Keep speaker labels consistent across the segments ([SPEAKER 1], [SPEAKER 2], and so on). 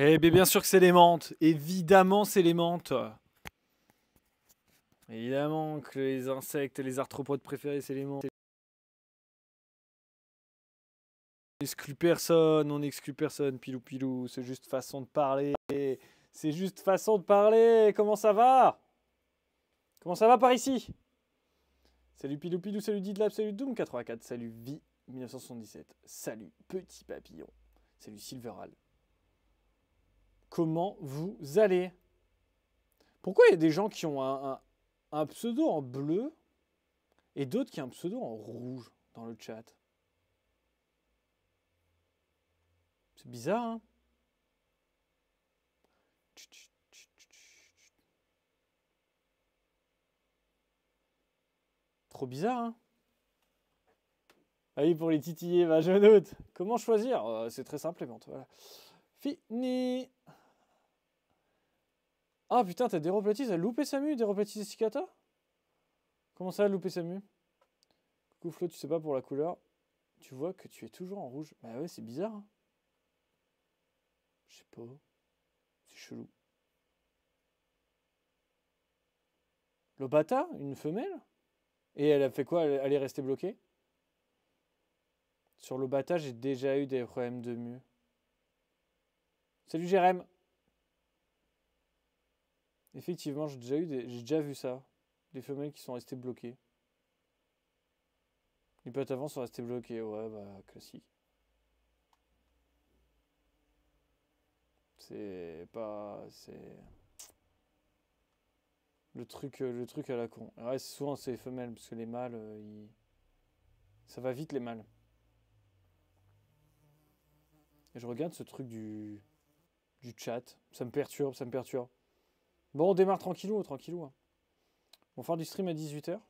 [SPEAKER 1] Eh bien, bien sûr que c'est les menthes. Évidemment, c'est les menthes. Évidemment que les insectes, les arthropodes préférés, c'est les menthes. On n'exclut personne, on n'exclut personne, pilou pilou. C'est juste façon de parler. C'est juste façon de parler. Comment ça va Comment ça va par ici Salut Pilou Pilou, salut Didlab, salut Doom84, salut Vie1977, salut Petit Papillon, salut Silveral, comment vous allez. Pourquoi il y a des gens qui ont un, pseudo en bleu et d'autres qui ont un pseudo en rouge dans le chat C'est bizarre, hein Trop bizarre, hein Allez, ah pour les titiller, va je doute. Comment choisir euh, C'est très simple, voilà. Fini ah putain, t'as déroplatisé, t'as loupé Samu, déroplatisé Cicata Comment ça, loupé Samu Coucou Flo, tu sais pas pour la couleur. Tu vois que tu es toujours en rouge. Bah ouais, c'est bizarre. Hein. Je sais pas. C'est chelou. Lobata, une femelle Et elle a fait quoi elle, est restée bloquée Sur Lobata, j'ai déjà eu des problèmes de mue. Salut Jérém Effectivement, j'ai déjà, eu j'ai déjà vu ça. Des femelles qui sont restées bloquées. Les pattes avant sont restées bloquées, ouais, bah classique. C'est pas. C'est. Le truc, euh, le truc à la con. Ouais, souvent c'est les femelles, parce que les mâles, euh, ils... ça va vite les mâles. Et je regarde ce truc du. du chat. Ça me perturbe, ça me perturbe. Bon, on démarre tranquillou, tranquillou. Hein. On va faire du stream à 18h.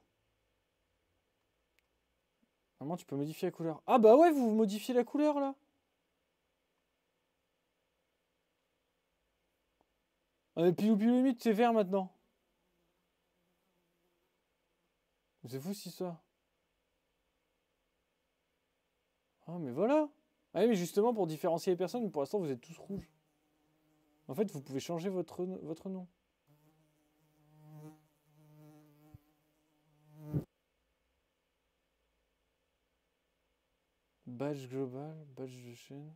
[SPEAKER 1] Normalement, tu peux modifier la couleur. Ah bah ouais, vous modifiez la couleur, là Et ah, puis, pilou limite, c'est vert maintenant. C'est fou, si ça. Ah, mais voilà Ah mais justement, pour différencier les personnes, pour l'instant, vous êtes tous rouges. En fait, vous pouvez changer votre, votre nom. Badge global, badge de chaîne.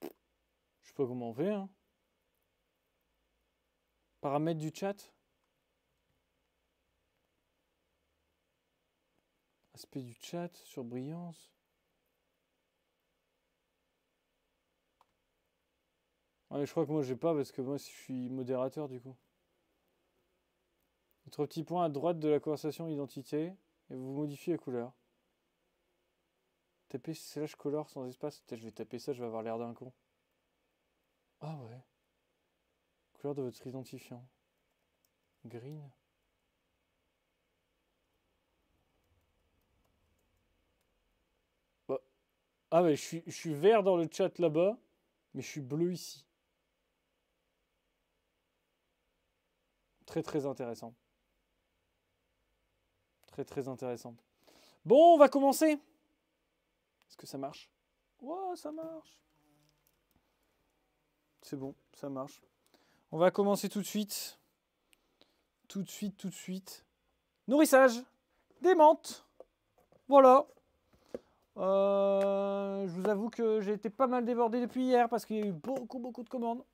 [SPEAKER 1] Je sais pas comment on fait. Hein. Paramètres du chat. Aspect du chat sur brillance. je crois que moi j'ai pas parce que moi je suis modérateur du coup. Notre petit point à droite de la conversation identité et vous modifiez la couleur. Taper slash color sans espace. peut je vais taper ça, je vais avoir l'air d'un con. Ah ouais. Couleur de votre identifiant. Green. Oh. Ah mais je suis, je suis vert dans le chat là-bas, mais je suis bleu ici. Très très intéressant. Très très intéressant. Bon, on va commencer. Est-ce que ça marche Ouais, ça marche C'est bon, ça marche. On va commencer tout de suite. Tout de suite, tout de suite. Nourrissage Des Voilà euh, je vous avoue que j'ai été pas mal débordé depuis hier parce qu'il y a eu beaucoup beaucoup de commandes.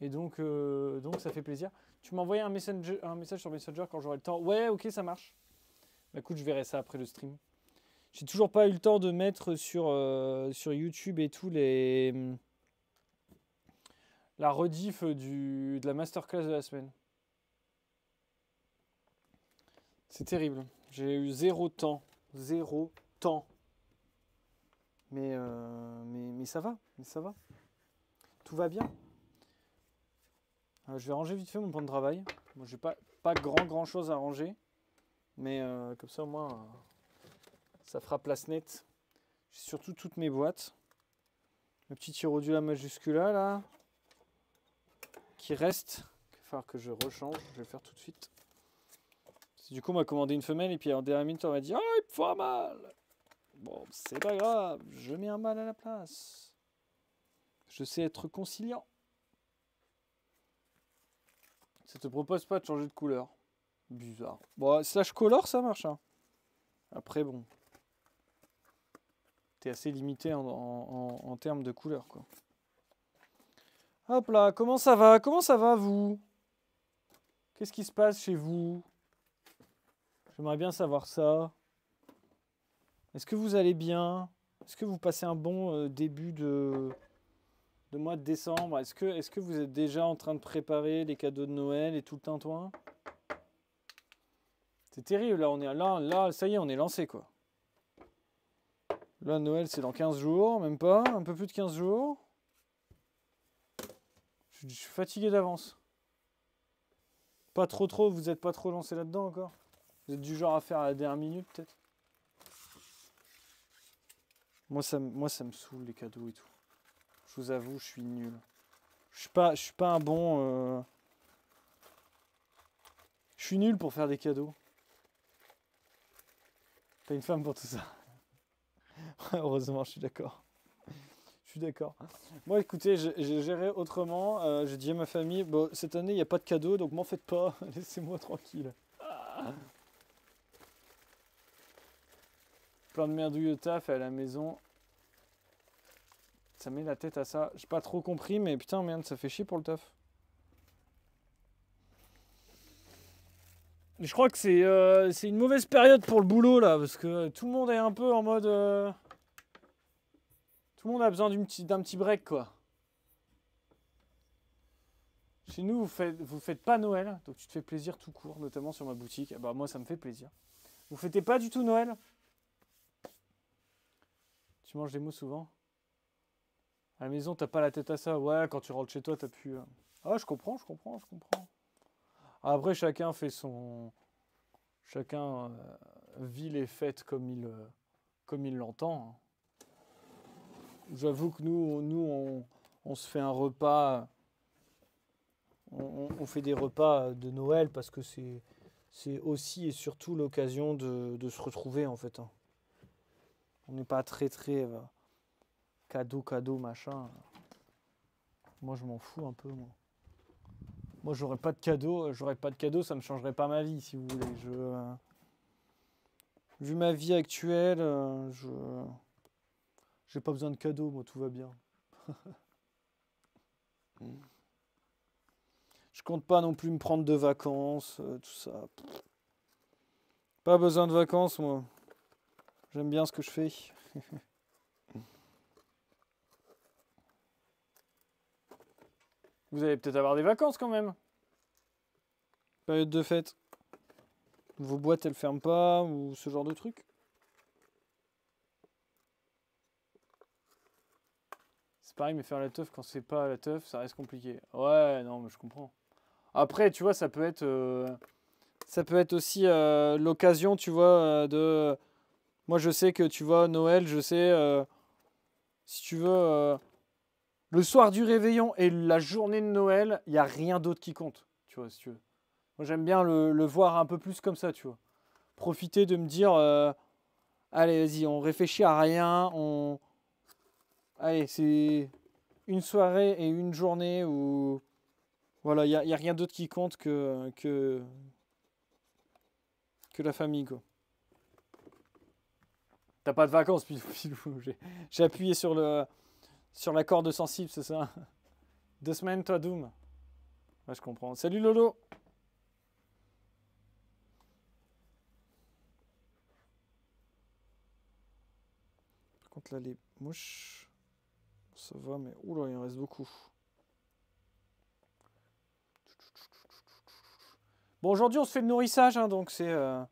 [SPEAKER 1] Et donc, euh, donc ça fait plaisir. Tu m'as envoyé un, un message sur Messenger quand j'aurai le temps. Ouais, ok, ça marche. Bah écoute, je verrai ça après le stream. J'ai toujours pas eu le temps de mettre sur, euh, sur YouTube et tout les. Mm, la rediff de la masterclass de la semaine. C'est terrible. J'ai eu zéro temps. Zéro temps. Mais, euh, mais, ça va. Mais ça va. Tout va bien. Euh, je vais ranger vite fait mon plan de travail. Moi, j'ai pas, pas grand grand chose à ranger. Mais comme ça, au moins ça fera place nette. J'ai surtout toutes mes boîtes. Le petit du la majuscula là, qui reste, il va que je rechange, je vais faire tout de suite. Du coup, on m'a commandé une femelle et puis en dernière minute, on m'a dit « Ah, il faut un Bon, c'est pas grave, je mets un mâle à la place. Je sais être conciliant. Ça te propose pas de changer de couleur. Bizarre. Bon, je color, ça marche. Hein. Après, bon, assez limité en, termes de couleurs. Quoi. Hop là, comment ça va Comment ça va vous Qu'est-ce qui se passe chez vous J'aimerais bien savoir ça. Est-ce que vous allez bien Est-ce que vous passez un bon euh, début de, mois de décembre Est-ce que, est que vous êtes déjà en train de préparer les cadeaux de Noël et tout le tintouin C'est terrible, là, on est là, là, ça y est, on est lancé quoi. Là, Noël, c'est dans 15 jours, même pas, un peu plus de 15 jours. Je, suis fatigué d'avance. Pas trop trop, vous n'êtes pas trop lancé là-dedans encore Vous êtes du genre à faire à la dernière minute peut-être moi ça, me saoule les cadeaux et tout. Je vous avoue, je suis nul. Je suis pas, je suis pas un bon... Euh, je suis nul pour faire des cadeaux. T'as une femme pour tout ça. Heureusement, je suis d'accord. Je suis d'accord. Moi, écoutez, j'ai géré autrement. Euh, j'ai dit à ma famille, bon, cette année, il n'y a pas de cadeau, donc m'en faites pas. Laissez-moi tranquille. Plein de merdouilleux taf à la maison. Ça met la tête à ça. J'ai pas trop compris, mais putain, merde, ça fait chier pour le taf. Je crois que euh, c'est une mauvaise période pour le boulot là, parce que tout le monde est un peu en mode. Euh, tout le monde a besoin d'un petit, break, quoi. Chez nous, vous faites, vous faites pas Noël, donc tu te fais plaisir tout court, notamment sur ma boutique. bah moi, ça me fait plaisir. Vous fêtez pas du tout Noël Tu manges des mots souvent À la maison, t'as pas la tête à ça. Ouais, quand tu rentres chez toi, t'as pu. Euh. Ah, je comprends, je comprends, je comprends. Après, chacun fait son. Chacun euh, vit les fêtes comme il euh, comme il l'entend. Hein. J'avoue que nous, nous on, se fait un repas. On, fait des repas de Noël parce que c'est, c'est aussi et surtout l'occasion de, de se retrouver en fait. Hein. On n'est pas très très euh, cadeau, cadeau, machin. Moi, je m'en fous un peu, moi. Moi, j'aurais pas de cadeau, euh, j'aurais pas de cadeau, ça me changerait pas ma vie, si vous voulez. Je, euh, vu ma vie actuelle, je, j'ai pas besoin de cadeaux, moi, tout va bien. Hmm. Je compte pas non plus me prendre de vacances, euh, tout ça. Pas besoin de vacances, moi. J'aime bien ce que je fais. Vous allez peut-être avoir des vacances quand même. Période de fête. Vos boîtes, elles ferment pas, ou ce genre de truc. pareil, mais faire la teuf quand c'est pas la teuf, ça reste compliqué. Ouais, non, mais je comprends. Après, tu vois, ça peut être, euh, ça peut être aussi euh, l'occasion, tu vois, euh, de. Moi, je sais que tu vois, Noël, je sais, si tu veux, le soir du réveillon et la journée de Noël, il n'y a rien d'autre qui compte, tu vois, si tu veux. Moi, j'aime bien le, le, voir un peu plus comme ça, tu vois. Profiter de me dire, allez, vas-y, on réfléchit à rien, on, allez, c'est une soirée et une journée où voilà, il n'y a, rien d'autre qui compte que, que, que la famille. Quoi. T'as pas de vacances, Pilou, J'ai appuyé sur, le, sur la corde sensible, c'est ça Deux semaines, toi, Doom. je comprends. Salut, Lolo Par contre, là, les mouches ça va, mais oula, il en reste beaucoup. Bon, aujourd'hui, on se fait le nourrissage, hein, donc c'est euh,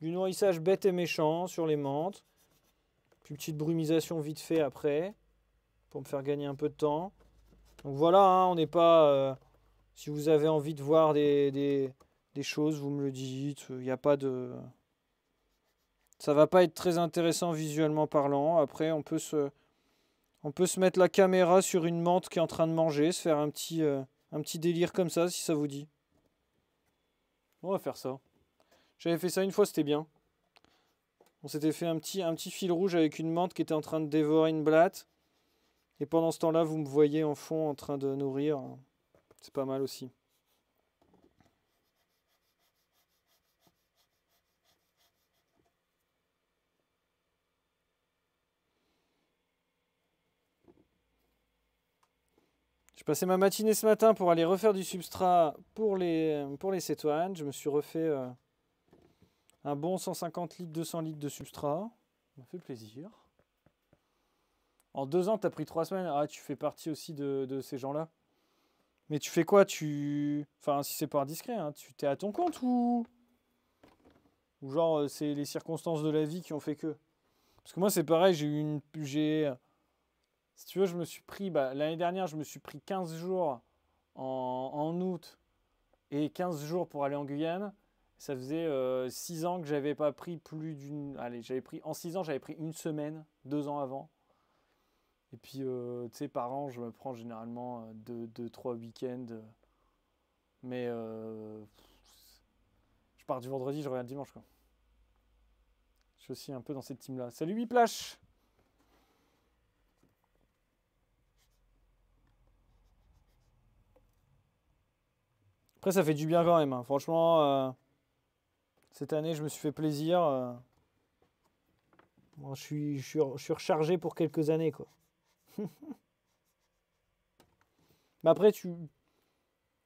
[SPEAKER 1] du nourrissage bête et méchant sur les menthes. Puis une petite brumisation vite fait après, pour me faire gagner un peu de temps. Donc voilà, hein, on n'est pas... Euh, si vous avez envie de voir des, des choses, vous me le dites. Il n'y a pas de... Ça va pas être très intéressant visuellement parlant. Après, on peut se on peut se mettre la caméra sur une menthe qui est en train de manger, se faire un petit, euh, un petit délire comme ça, si ça vous dit. On va faire ça. J'avais fait ça une fois, c'était bien. On s'était fait un petit, un petit fil rouge avec une menthe qui était en train de dévorer une blatte. Et pendant ce temps-là, vous me voyez en fond en train de nourrir. C'est pas mal aussi. J'ai passé ma matinée ce matin pour aller refaire du substrat pour les, pour les Je me suis refait euh, un bon 150 litres, 200 litres de substrat. Ça m'a fait plaisir. En deux ans, tu as pris trois semaines. Ah, tu fais partie aussi de, ces gens-là. Mais tu fais quoi Tu. Enfin, si c'est pas discret, hein, tu t'es à ton compte ou. Ou genre, euh, c'est les circonstances de la vie qui ont fait que. Parce que moi, c'est pareil, j'ai eu une. J'ai si tu veux, je me suis pris, bah, l'année dernière, je me suis pris 15 jours en, août et 15 jours pour aller en Guyane. Ça faisait 6 euh, ans que j'avais pas pris plus d'une. Allez, j'avais pris. En 6 ans, j'avais pris une semaine, 2 ans avant. Et puis, euh, tu sais, par an, je me prends généralement 2-3 euh, week-ends. Mais je pars du vendredi, je reviens dimanche. Je suis aussi un peu dans cette team-là. Salut Whiplash Après, ça fait du bien quand même. Hein. Franchement, euh, cette année, je me suis fait plaisir. Euh. je, suis, je, suis, rechargé pour quelques années. Quoi. Mais après, tu...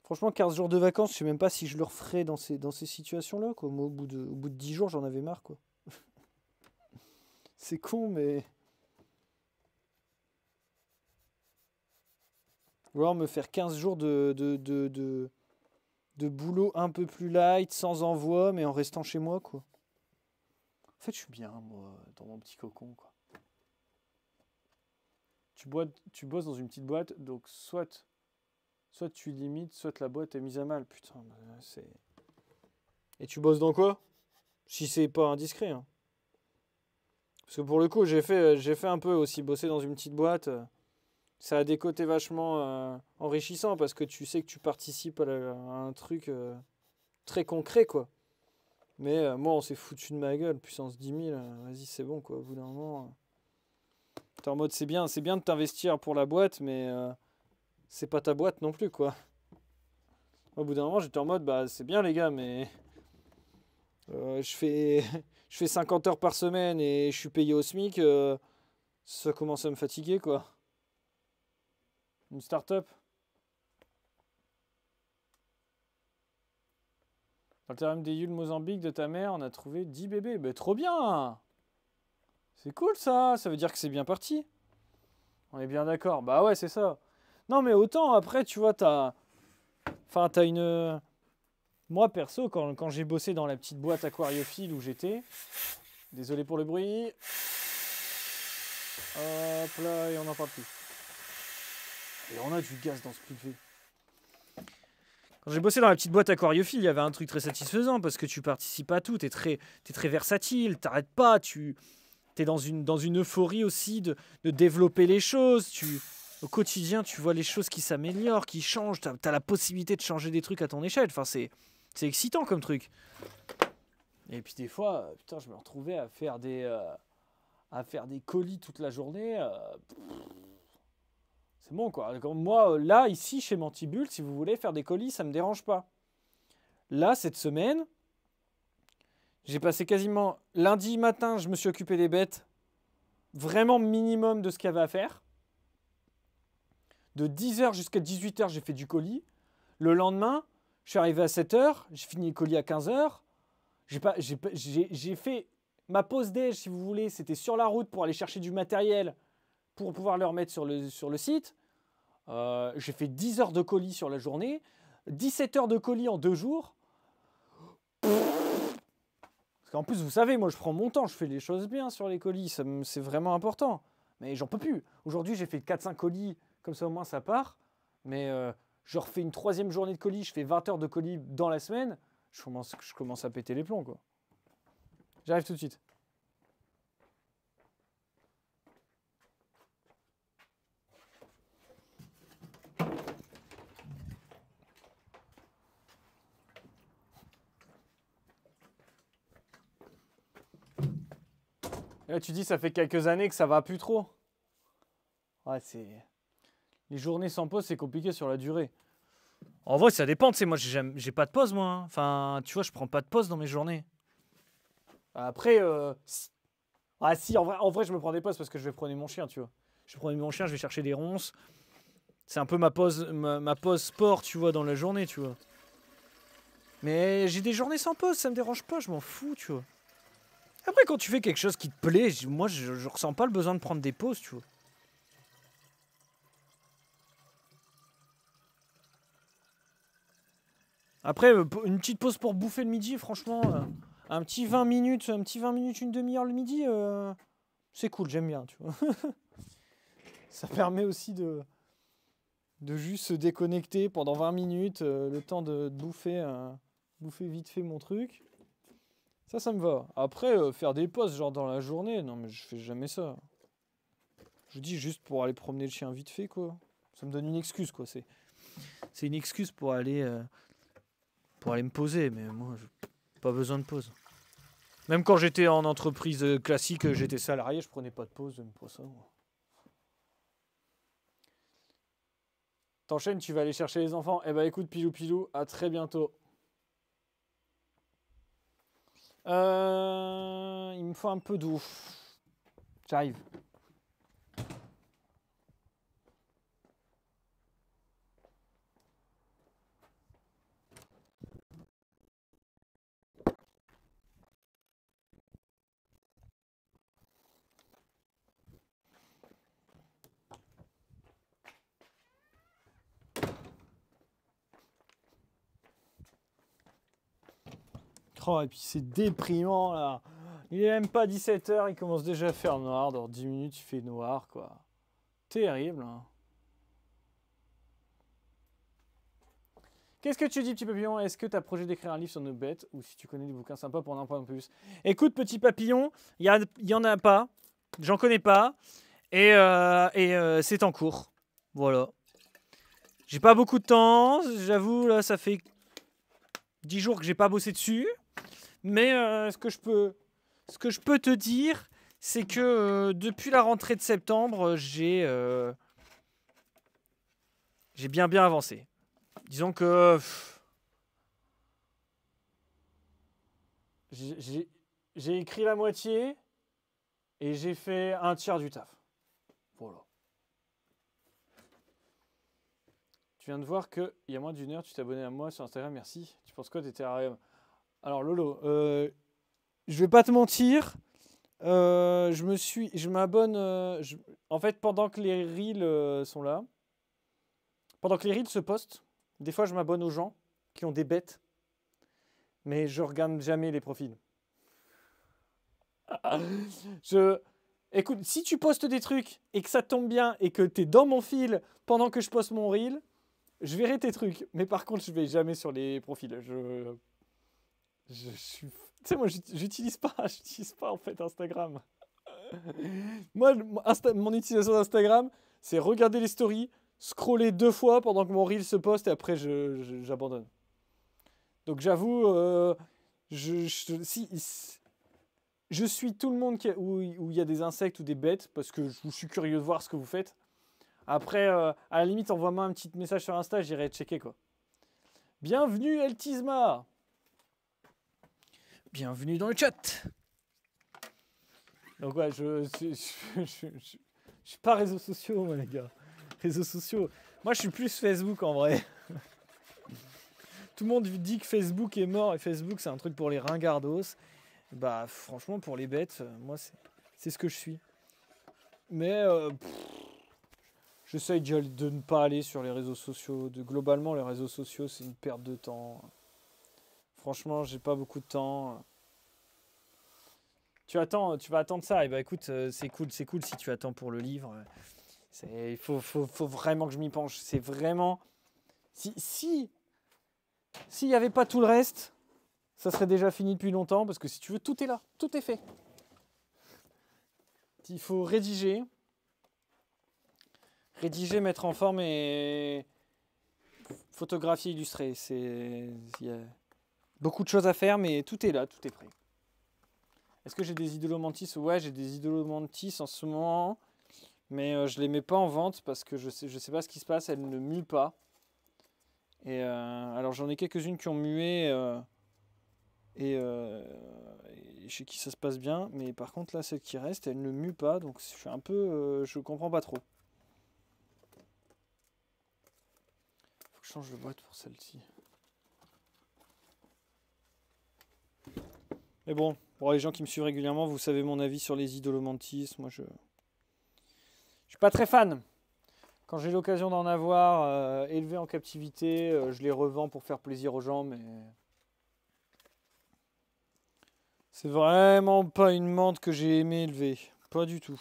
[SPEAKER 1] franchement, 15 jours de vacances, je sais même pas si je le referais dans ces, dans ces situations-là. Au, bout de, au bout de 10 jours, j'en avais marre. quoi. C'est con, mais... vouloir me faire 15 jours de, de, de boulot un peu plus light, sans envoi, mais en restant chez moi, quoi. En fait, je suis bien, moi, dans mon petit cocon, quoi. Tu, bois, tu bosses dans une petite boîte, donc soit, soit tu limites, soit la boîte est mise à mal. Putain, c'est... Et tu bosses dans quoi Si c'est pas indiscret, hein. Parce que pour le coup, j'ai fait, j'ai fait un peu aussi bosser dans une petite boîte... Euh, ça a des côtés vachement euh, enrichissants parce que tu sais que tu participes à, un truc euh, très concret, quoi. Mais euh, moi, on s'est foutu de ma gueule, puissance 10 000, vas-y, c'est bon, quoi. Au bout d'un moment, t'es en mode, c'est bien, c'est bien de t'investir pour la boîte, mais c'est pas ta boîte non plus, quoi. Au bout d'un moment, j'étais en mode, bah, c'est bien, les gars, mais je fais, je fais 50 heures par semaine et je suis payé au SMIC, ça commence à me fatiguer, quoi. Une start-up Dans le des Yules Mozambique de ta mère, on a trouvé 10 bébés. mais ben, trop bien C'est cool ça Ça veut dire que c'est bien parti. On est bien d'accord. Bah ouais, c'est ça. Non, mais autant après, tu vois, t'as. Enfin, t'as une. Moi, perso, quand, quand j'ai bossé dans la petite boîte aquariophile où j'étais. Désolé pour le bruit. Hop là, et on n'en parle plus. Et on a du gaz dans ce privé. Quand j'ai bossé dans la petite boîte aquariophile, il y avait un truc très satisfaisant parce que tu participes à tout, t'es très, es très versatile, t'arrêtes pas, tu t'es dans une, dans une euphorie aussi de, de développer les choses, tu... Au quotidien, tu vois les choses qui s'améliorent, qui changent, t'as as la possibilité de changer des trucs à ton échelle. Enfin, c'est excitant comme truc. Et puis des fois, putain, je me retrouvais à faire des, euh, à faire des colis toute la journée. Euh, c'est bon, quoi. moi, euh, là, ici, chez Mantibule, si vous voulez faire des colis, ça ne me dérange pas. Là, cette semaine, j'ai passé quasiment lundi matin, je me suis occupé des bêtes, vraiment minimum de ce qu'il y avait à faire. De 10h jusqu'à 18h, j'ai fait du colis. Le lendemain, je suis arrivé à 7h, j'ai fini le colis à 15h. J'ai fait ma pause déj, si vous voulez, c'était sur la route pour aller chercher du matériel pour pouvoir le remettre sur le, sur le site. Euh, j'ai fait 10 heures de colis sur la journée, 17 heures de colis en deux jours. Parce qu'en plus, vous savez, moi je prends mon temps, je fais les choses bien sur les colis, c'est vraiment important. Mais j'en peux plus. Aujourd'hui, j'ai fait 4-5 colis, comme ça au moins ça part. Mais euh, je refais une troisième journée de colis, je fais 20 heures de colis dans la semaine. Je commence, je commence à péter les plombs, J'arrive tout de suite. Là, eh, tu dis, ça fait quelques années que ça va plus trop. Ouais, c'est. Les journées sans pause, c'est compliqué sur la durée. En vrai, ça dépend. Tu sais, moi, j'ai pas de pause, moi. Hein. Enfin, tu vois, je prends pas de pause dans mes journées. Après, euh, ah si, en vrai, en vrai, je me prends des pauses parce que je vais prendre mon chien, tu vois. Je vais prendre mon chien, je vais chercher des ronces. C'est un peu ma pause, ma pause sport, tu vois, dans la journée, tu vois. Mais j'ai des journées sans pause, ça me dérange pas, je m'en fous, tu vois. Après, quand tu fais quelque chose qui te plaît, moi, je, ressens pas le besoin de prendre des pauses, tu vois. Après, euh, une petite pause pour bouffer le midi, franchement, euh, un petit 20 minutes, un petit 20 minutes, une demi-heure le midi, euh, c'est cool, j'aime bien, tu vois. Ça permet aussi de, de juste se déconnecter pendant 20 minutes, le temps de, de bouffer, bouffer vite fait mon truc. Ça, ça me va. Après, euh, faire des pauses, genre dans la journée, non, mais je fais jamais ça. Je dis juste pour aller promener le chien vite fait, quoi. Ça me donne une excuse, quoi. C'est, c'est une excuse pour aller, euh, pour aller me poser, mais moi, pas besoin de pause. Même quand j'étais en entreprise euh, classique, j'étais salarié, je prenais pas de pause, même pour ça. T'enchaînes, tu vas aller chercher les enfants. Eh ben écoute, pilou pilou, à très bientôt. Euh, il me faut un peu d'eau. J'arrive. Oh, et puis c'est déprimant là. Il est même pas 17h, il commence déjà à faire noir. Dans 10 minutes, il fait noir quoi. Terrible. Hein. Qu'est-ce que tu dis, petit papillon Est-ce que tu as projet d'écrire un livre sur nos bêtes Ou si tu connais des bouquins sympas pour en apprendre plus Écoute, petit papillon, il n'y en a pas. J'en connais pas. Et, euh, euh, c'est en cours. Voilà. J'ai pas beaucoup de temps. J'avoue, là, ça fait 10 jours que j'ai pas bossé dessus. Mais euh, ce, que je peux, ce que je peux te dire, c'est que euh, depuis la rentrée de septembre, euh, j'ai j'ai bien bien avancé. Disons que j'ai, écrit la moitié et j'ai fait un tiers du taf. Voilà. Tu viens de voir qu'il y a moins d'une heure, tu t'es abonné à moi sur Instagram, merci. Tu penses quoi des terrariums alors Lolo, euh, je vais pas te mentir, euh, je me suis, je m'abonne. Euh, en fait, pendant que les reels euh, sont là, pendant que les reels se postent, des fois je m'abonne aux gens qui ont des bêtes, mais je regarde jamais les profils. je Écoute, si tu postes des trucs et que ça tombe bien et que tu es dans mon fil pendant que je poste mon reel, je verrai tes trucs. Mais par contre, je vais jamais sur les profils. Je je suis. Tu sais, moi, j'utilise pas, j'utilise pas en fait Instagram. moi, mon utilisation d'Instagram, c'est regarder les stories, scroller deux fois pendant que mon reel se poste et après, j'abandonne. Donc, j'avoue, euh, je, suis tout le monde où il y a des insectes ou des bêtes parce que je suis curieux de voir ce que vous faites. Après, euh, à la limite, envoie-moi un petit message sur Insta, j'irai checker quoi. Bienvenue Eltisma Bienvenue dans le chat. Donc ouais, je je, suis pas réseaux sociaux, moi les gars. Réseaux sociaux. Moi, je suis plus Facebook en vrai. Tout le monde dit que Facebook est mort et Facebook, c'est un truc pour les ringardos. Bah franchement, pour les bêtes, euh, moi, c'est ce que je suis. Mais J'essaie euh, j'essaye de ne pas aller sur les réseaux sociaux. De, globalement, les réseaux sociaux, c'est une perte de temps. Franchement, j'ai pas beaucoup de temps. Tu attends, tu vas attendre ça. eh ben, écoute, euh, c'est cool, c'est cool si tu attends pour le livre. Il faut, vraiment que je m'y penche. C'est vraiment. Si. S'il n'y avait pas tout le reste, ça serait déjà fini depuis longtemps. Parce que si tu veux, tout est là. Tout est fait. Il faut rédiger. Rédiger, mettre en forme et. Photographier, illustrer. C'est. Beaucoup de choses à faire, mais tout est là, tout est prêt. Est-ce que j'ai des idolomantis Ouais, j'ai des idolomantis en ce moment, mais je euh, je les mets pas en vente parce que je sais, je sais pas ce qui se passe, elles ne muent pas. Et euh, alors j'en ai quelques-unes qui ont mué euh, et, chez qui ça se passe bien, mais par contre là celles qui reste, elle ne mue pas, donc je suis un peu, je comprends pas trop. Faut que je change de boîte pour celle-ci. Mais bon, pour les gens qui me suivent régulièrement, vous savez mon avis sur les idolomantis. Moi, je ne suis pas très fan. Quand j'ai l'occasion d'en avoir, euh, élevé en captivité, euh, je les revends pour faire plaisir aux gens, mais... C'est vraiment pas une menthe que j'ai aimé élever. Pas du tout.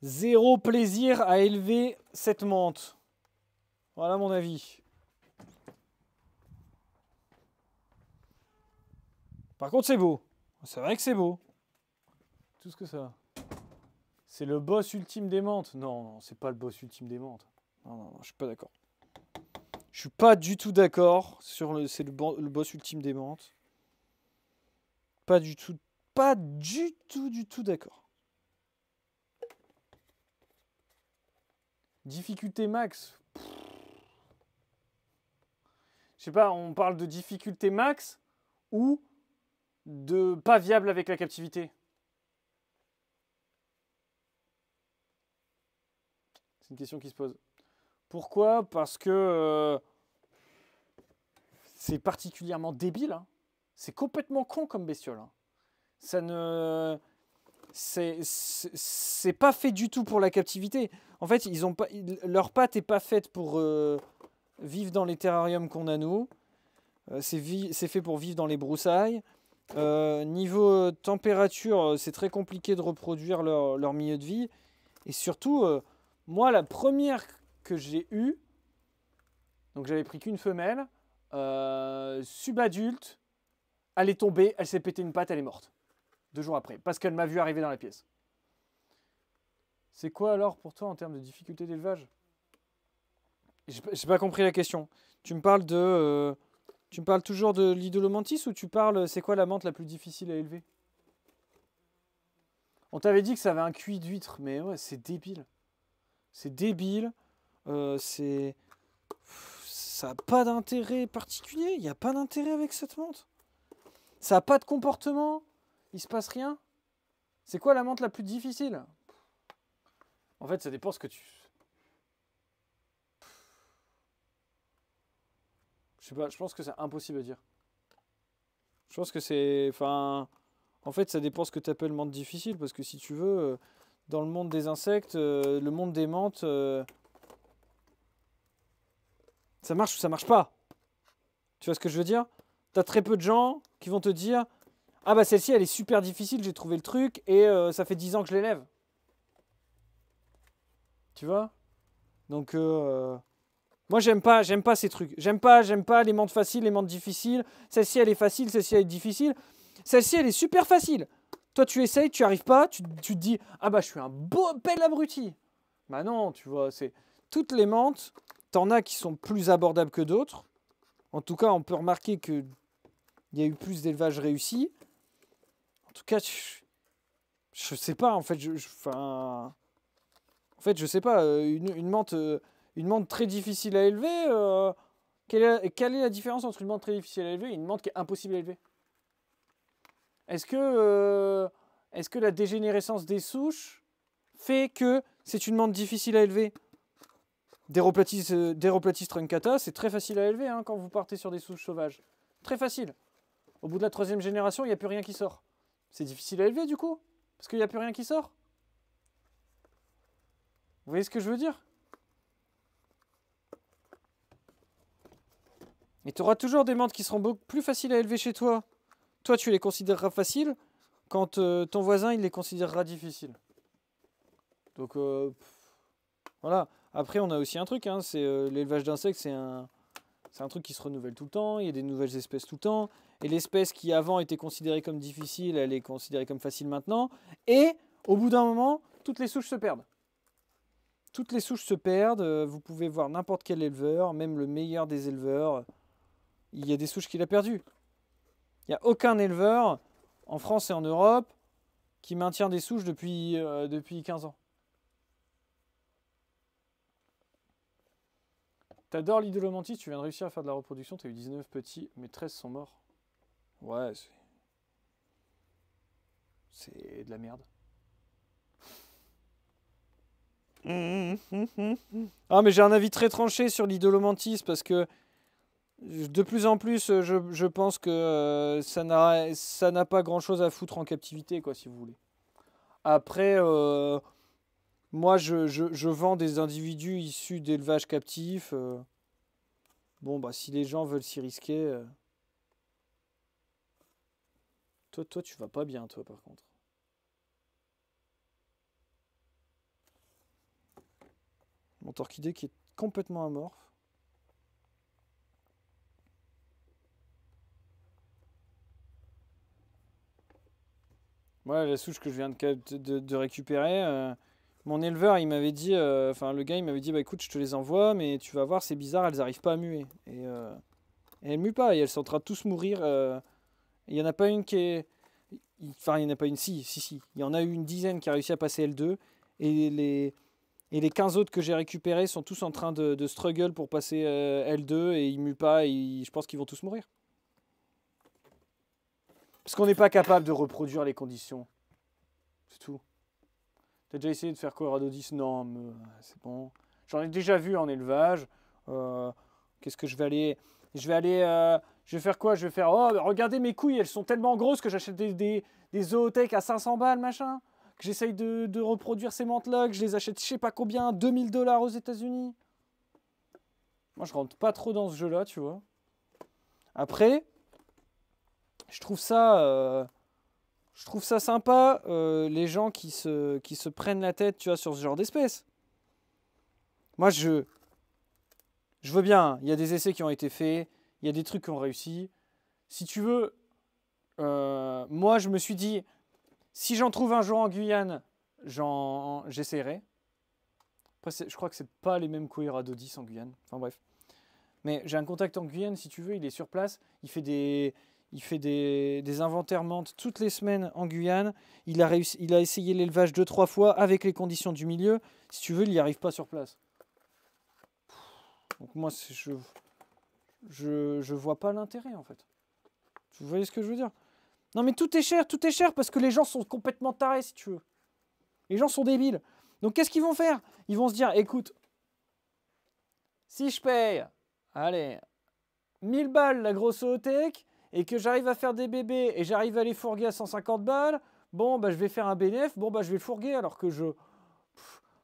[SPEAKER 1] Zéro plaisir à élever cette menthe. Voilà mon avis. Par contre, c'est beau. C'est vrai que c'est beau. Tout ce que ça. C'est le boss ultime des mentes. Non, non, c'est pas le boss ultime des mentes. Non, non, non, je suis pas d'accord. Je suis pas du tout d'accord sur le. C'est le, boss ultime des mentes. Pas du tout. Pas du tout, du tout d'accord. Difficulté max. Je sais pas, on parle de difficulté max ou de pas viable avec la captivité. C'est une question qui se pose. Pourquoi Parce que euh, c'est particulièrement débile. Hein. C'est complètement con comme bestiole. Hein. Ça ne. C'est pas fait du tout pour la captivité. En fait, ils ont pas, leur pâte est pas faite pour euh, vivre dans les terrariums qu'on a nous. Euh, c'est fait pour vivre dans les broussailles. Euh, niveau euh, température, euh, c'est très compliqué de reproduire leur, milieu de vie. Et surtout, moi, la première que j'ai eue, donc j'avais pris qu'une femelle, subadulte, elle est tombée, elle s'est pété une patte, elle est morte. Deux jours après, parce qu'elle m'a vu arriver dans la pièce. C'est quoi alors pour toi en termes de difficulté d'élevage J'ai pas compris la question. Tu me parles de tu me parles toujours de l'idolomantis ou tu parles c'est quoi la menthe la plus difficile à élever On t'avait dit que ça avait un cuit d'huître, mais ouais, c'est débile. C'est débile. Euh, c'est. Ça n'a pas d'intérêt particulier. Il n'y a pas d'intérêt avec cette menthe. Ça n'a pas de comportement. Il se passe rien. C'est quoi la menthe la plus difficile En fait, ça dépend ce que tu. Je sais pas, je pense que c'est impossible à dire. Je pense que c'est. Enfin. En fait, ça dépend ce que tu appelles monde difficile, parce que si tu veux, euh, dans le monde des insectes, euh, le monde des menthes. Euh, ça marche ou ça marche pas Tu vois ce que je veux dire T'as très peu de gens qui vont te dire Ah bah celle-ci elle est super difficile, j'ai trouvé le truc et ça fait 10 ans que je l'élève. Tu vois Donc moi, j'aime pas, j'aime pas ces trucs. J'aime pas, j'aime pas les mentes faciles, les mentes difficiles. Celle-ci, elle est facile, celle-ci, elle est difficile. Celle-ci, elle est super facile. Toi, tu essayes, tu arrives pas, tu, te dis Ah bah, je suis un beau, bel abruti. Bah non, tu vois, c'est. Toutes les mentes, t'en as qui sont plus abordables que d'autres. En tout cas, on peut remarquer qu'il y a eu plus d'élevages réussi. En tout cas, je, sais pas, en fait, je, En fait, je sais pas, euh, une, menthe. Euh, une demande très difficile à élever, euh, quelle, est la, différence entre une monde très difficile à élever et une menthe qui est impossible à élever Est-ce que, euh, que la dégénérescence des souches fait que c'est une demande difficile à élever des euh, Déroplatis truncata, c'est très facile à élever hein, quand vous partez sur des souches sauvages. Très facile. Au bout de la troisième génération, il n'y a plus rien qui sort. C'est difficile à élever du coup Parce qu'il n'y a plus rien qui sort Vous voyez ce que je veux dire Mais tu auras toujours des menthes qui seront beaucoup plus faciles à élever chez toi. Toi, tu les considéreras faciles quand euh, ton voisin, il les considérera difficiles. Donc, euh, voilà. Après, on a aussi un truc, hein, c'est euh, l'élevage d'insectes, c'est un, un truc qui se renouvelle tout le temps, il y a des nouvelles espèces tout le temps, et l'espèce qui avant était considérée comme difficile, elle est considérée comme facile maintenant, et au bout d'un moment, toutes les souches se perdent. Toutes les souches se perdent, vous pouvez voir n'importe quel éleveur, même le meilleur des éleveurs, il y a des souches qu'il a perdues. Il n'y a aucun éleveur en France et en Europe qui maintient des souches depuis, euh, depuis 15 ans. T'adores l'idolomantis, tu viens de réussir à faire de la reproduction, t'as eu 19 petits, mais 13 sont morts. Ouais, c'est... C'est de la merde. Ah, mais j'ai un avis très tranché sur l'idolomantis parce que de plus en plus, euh, je, pense que euh, ça n'a pas grand-chose à foutre en captivité, quoi, si vous voulez. Après, euh, moi, je, vends des individus issus d'élevages captifs. bon, bah, si les gens veulent s'y risquer... Toi, toi, tu vas pas bien, toi, par contre. Mon torquidé qui est complètement amorphe. Voilà la souche que je viens de, récupérer. Euh, mon éleveur, il m'avait dit, euh, enfin le gars, il m'avait dit, bah écoute, je te les envoie, mais tu vas voir, c'est bizarre, elles arrivent pas à muer. Et, euh, elles muent pas, et elles sont en train de tous mourir. Euh. Il y en a pas une qui est, enfin il n'y en a pas une, si, si, si, il y en a eu une dizaine qui a réussi à passer L2, et les et les 15 autres que j'ai récupérés sont tous en train de, struggle pour passer L2 et ils muent pas et je pense qu'ils vont tous mourir. Parce qu'on n'est pas capable de reproduire les conditions. C'est tout. T'as déjà essayé de faire Colorado 10 Non, mais euh, c'est bon. J'en ai déjà vu en élevage. Euh, qu'est-ce que je vais aller Je vais aller. Euh, je vais faire quoi Je vais faire. Oh, bah, regardez mes couilles, elles sont tellement grosses que j'achète des, des, à 500 balles, machin. Que j'essaye de, reproduire ces mantes-là, que je les achète je sais pas combien, 2000 dollars aux États-Unis. Moi, je rentre pas trop dans ce jeu-là, tu vois. Après, je trouve ça, euh, je trouve ça sympa, euh, les gens qui se, qui se prennent la tête, tu sur ce genre d'espèce. Moi, je, je veux bien, il y a des essais qui ont été faits, il y a des trucs qui ont réussi. Si tu veux, euh, moi, je me suis dit, si j'en trouve un jour en Guyane, j'essaierai. je crois que c'est pas les mêmes à 10 en Guyane. Enfin bref. Mais j'ai un contact en Guyane, si tu veux, il est sur place, il fait des, il fait des, des inventaires mentes toutes les semaines en Guyane. Il a, réussi, il a essayé l'élevage deux, trois fois avec les conditions du milieu. Si tu veux, il n'y arrive pas sur place. Donc moi, je, je, vois pas l'intérêt, en fait. Vous voyez ce que je veux dire Non, mais tout est cher, tout est cher parce que les gens sont complètement tarés, si tu veux. Les gens sont débiles. Donc qu'est-ce qu'ils vont faire Ils vont se dire, écoute, si je paye, allez, 1000 balles la grosse OTEC et que j'arrive à faire des bébés et j'arrive à les fourguer à 150 balles, bon, bah, je vais faire un bénéf, bon, bah, je vais fourguer alors que je.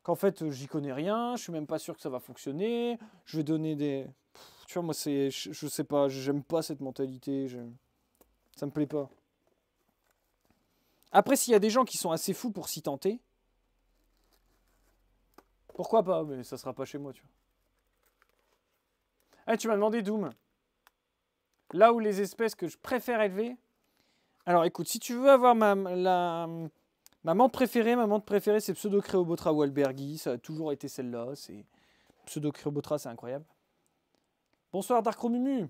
[SPEAKER 1] Qu'en fait, j'y connais rien, je suis même pas sûr que ça va fonctionner, je vais donner des. tu vois, moi, c'est. Je, sais pas, j'aime pas cette mentalité, je... ça me plaît pas. Après, s'il y a des gens qui sont assez fous pour s'y tenter, pourquoi pas, mais ça sera pas chez moi, tu vois. Ah, tu m'as demandé Doom là où les espèces que je préfère élever. Alors écoute, si tu veux avoir ma, la, menthe préférée, ma menthe préférée c'est Pseudocreobotra Walbergi, ça a toujours été celle-là, c'est créobotra c'est incroyable. Bonsoir Pseudo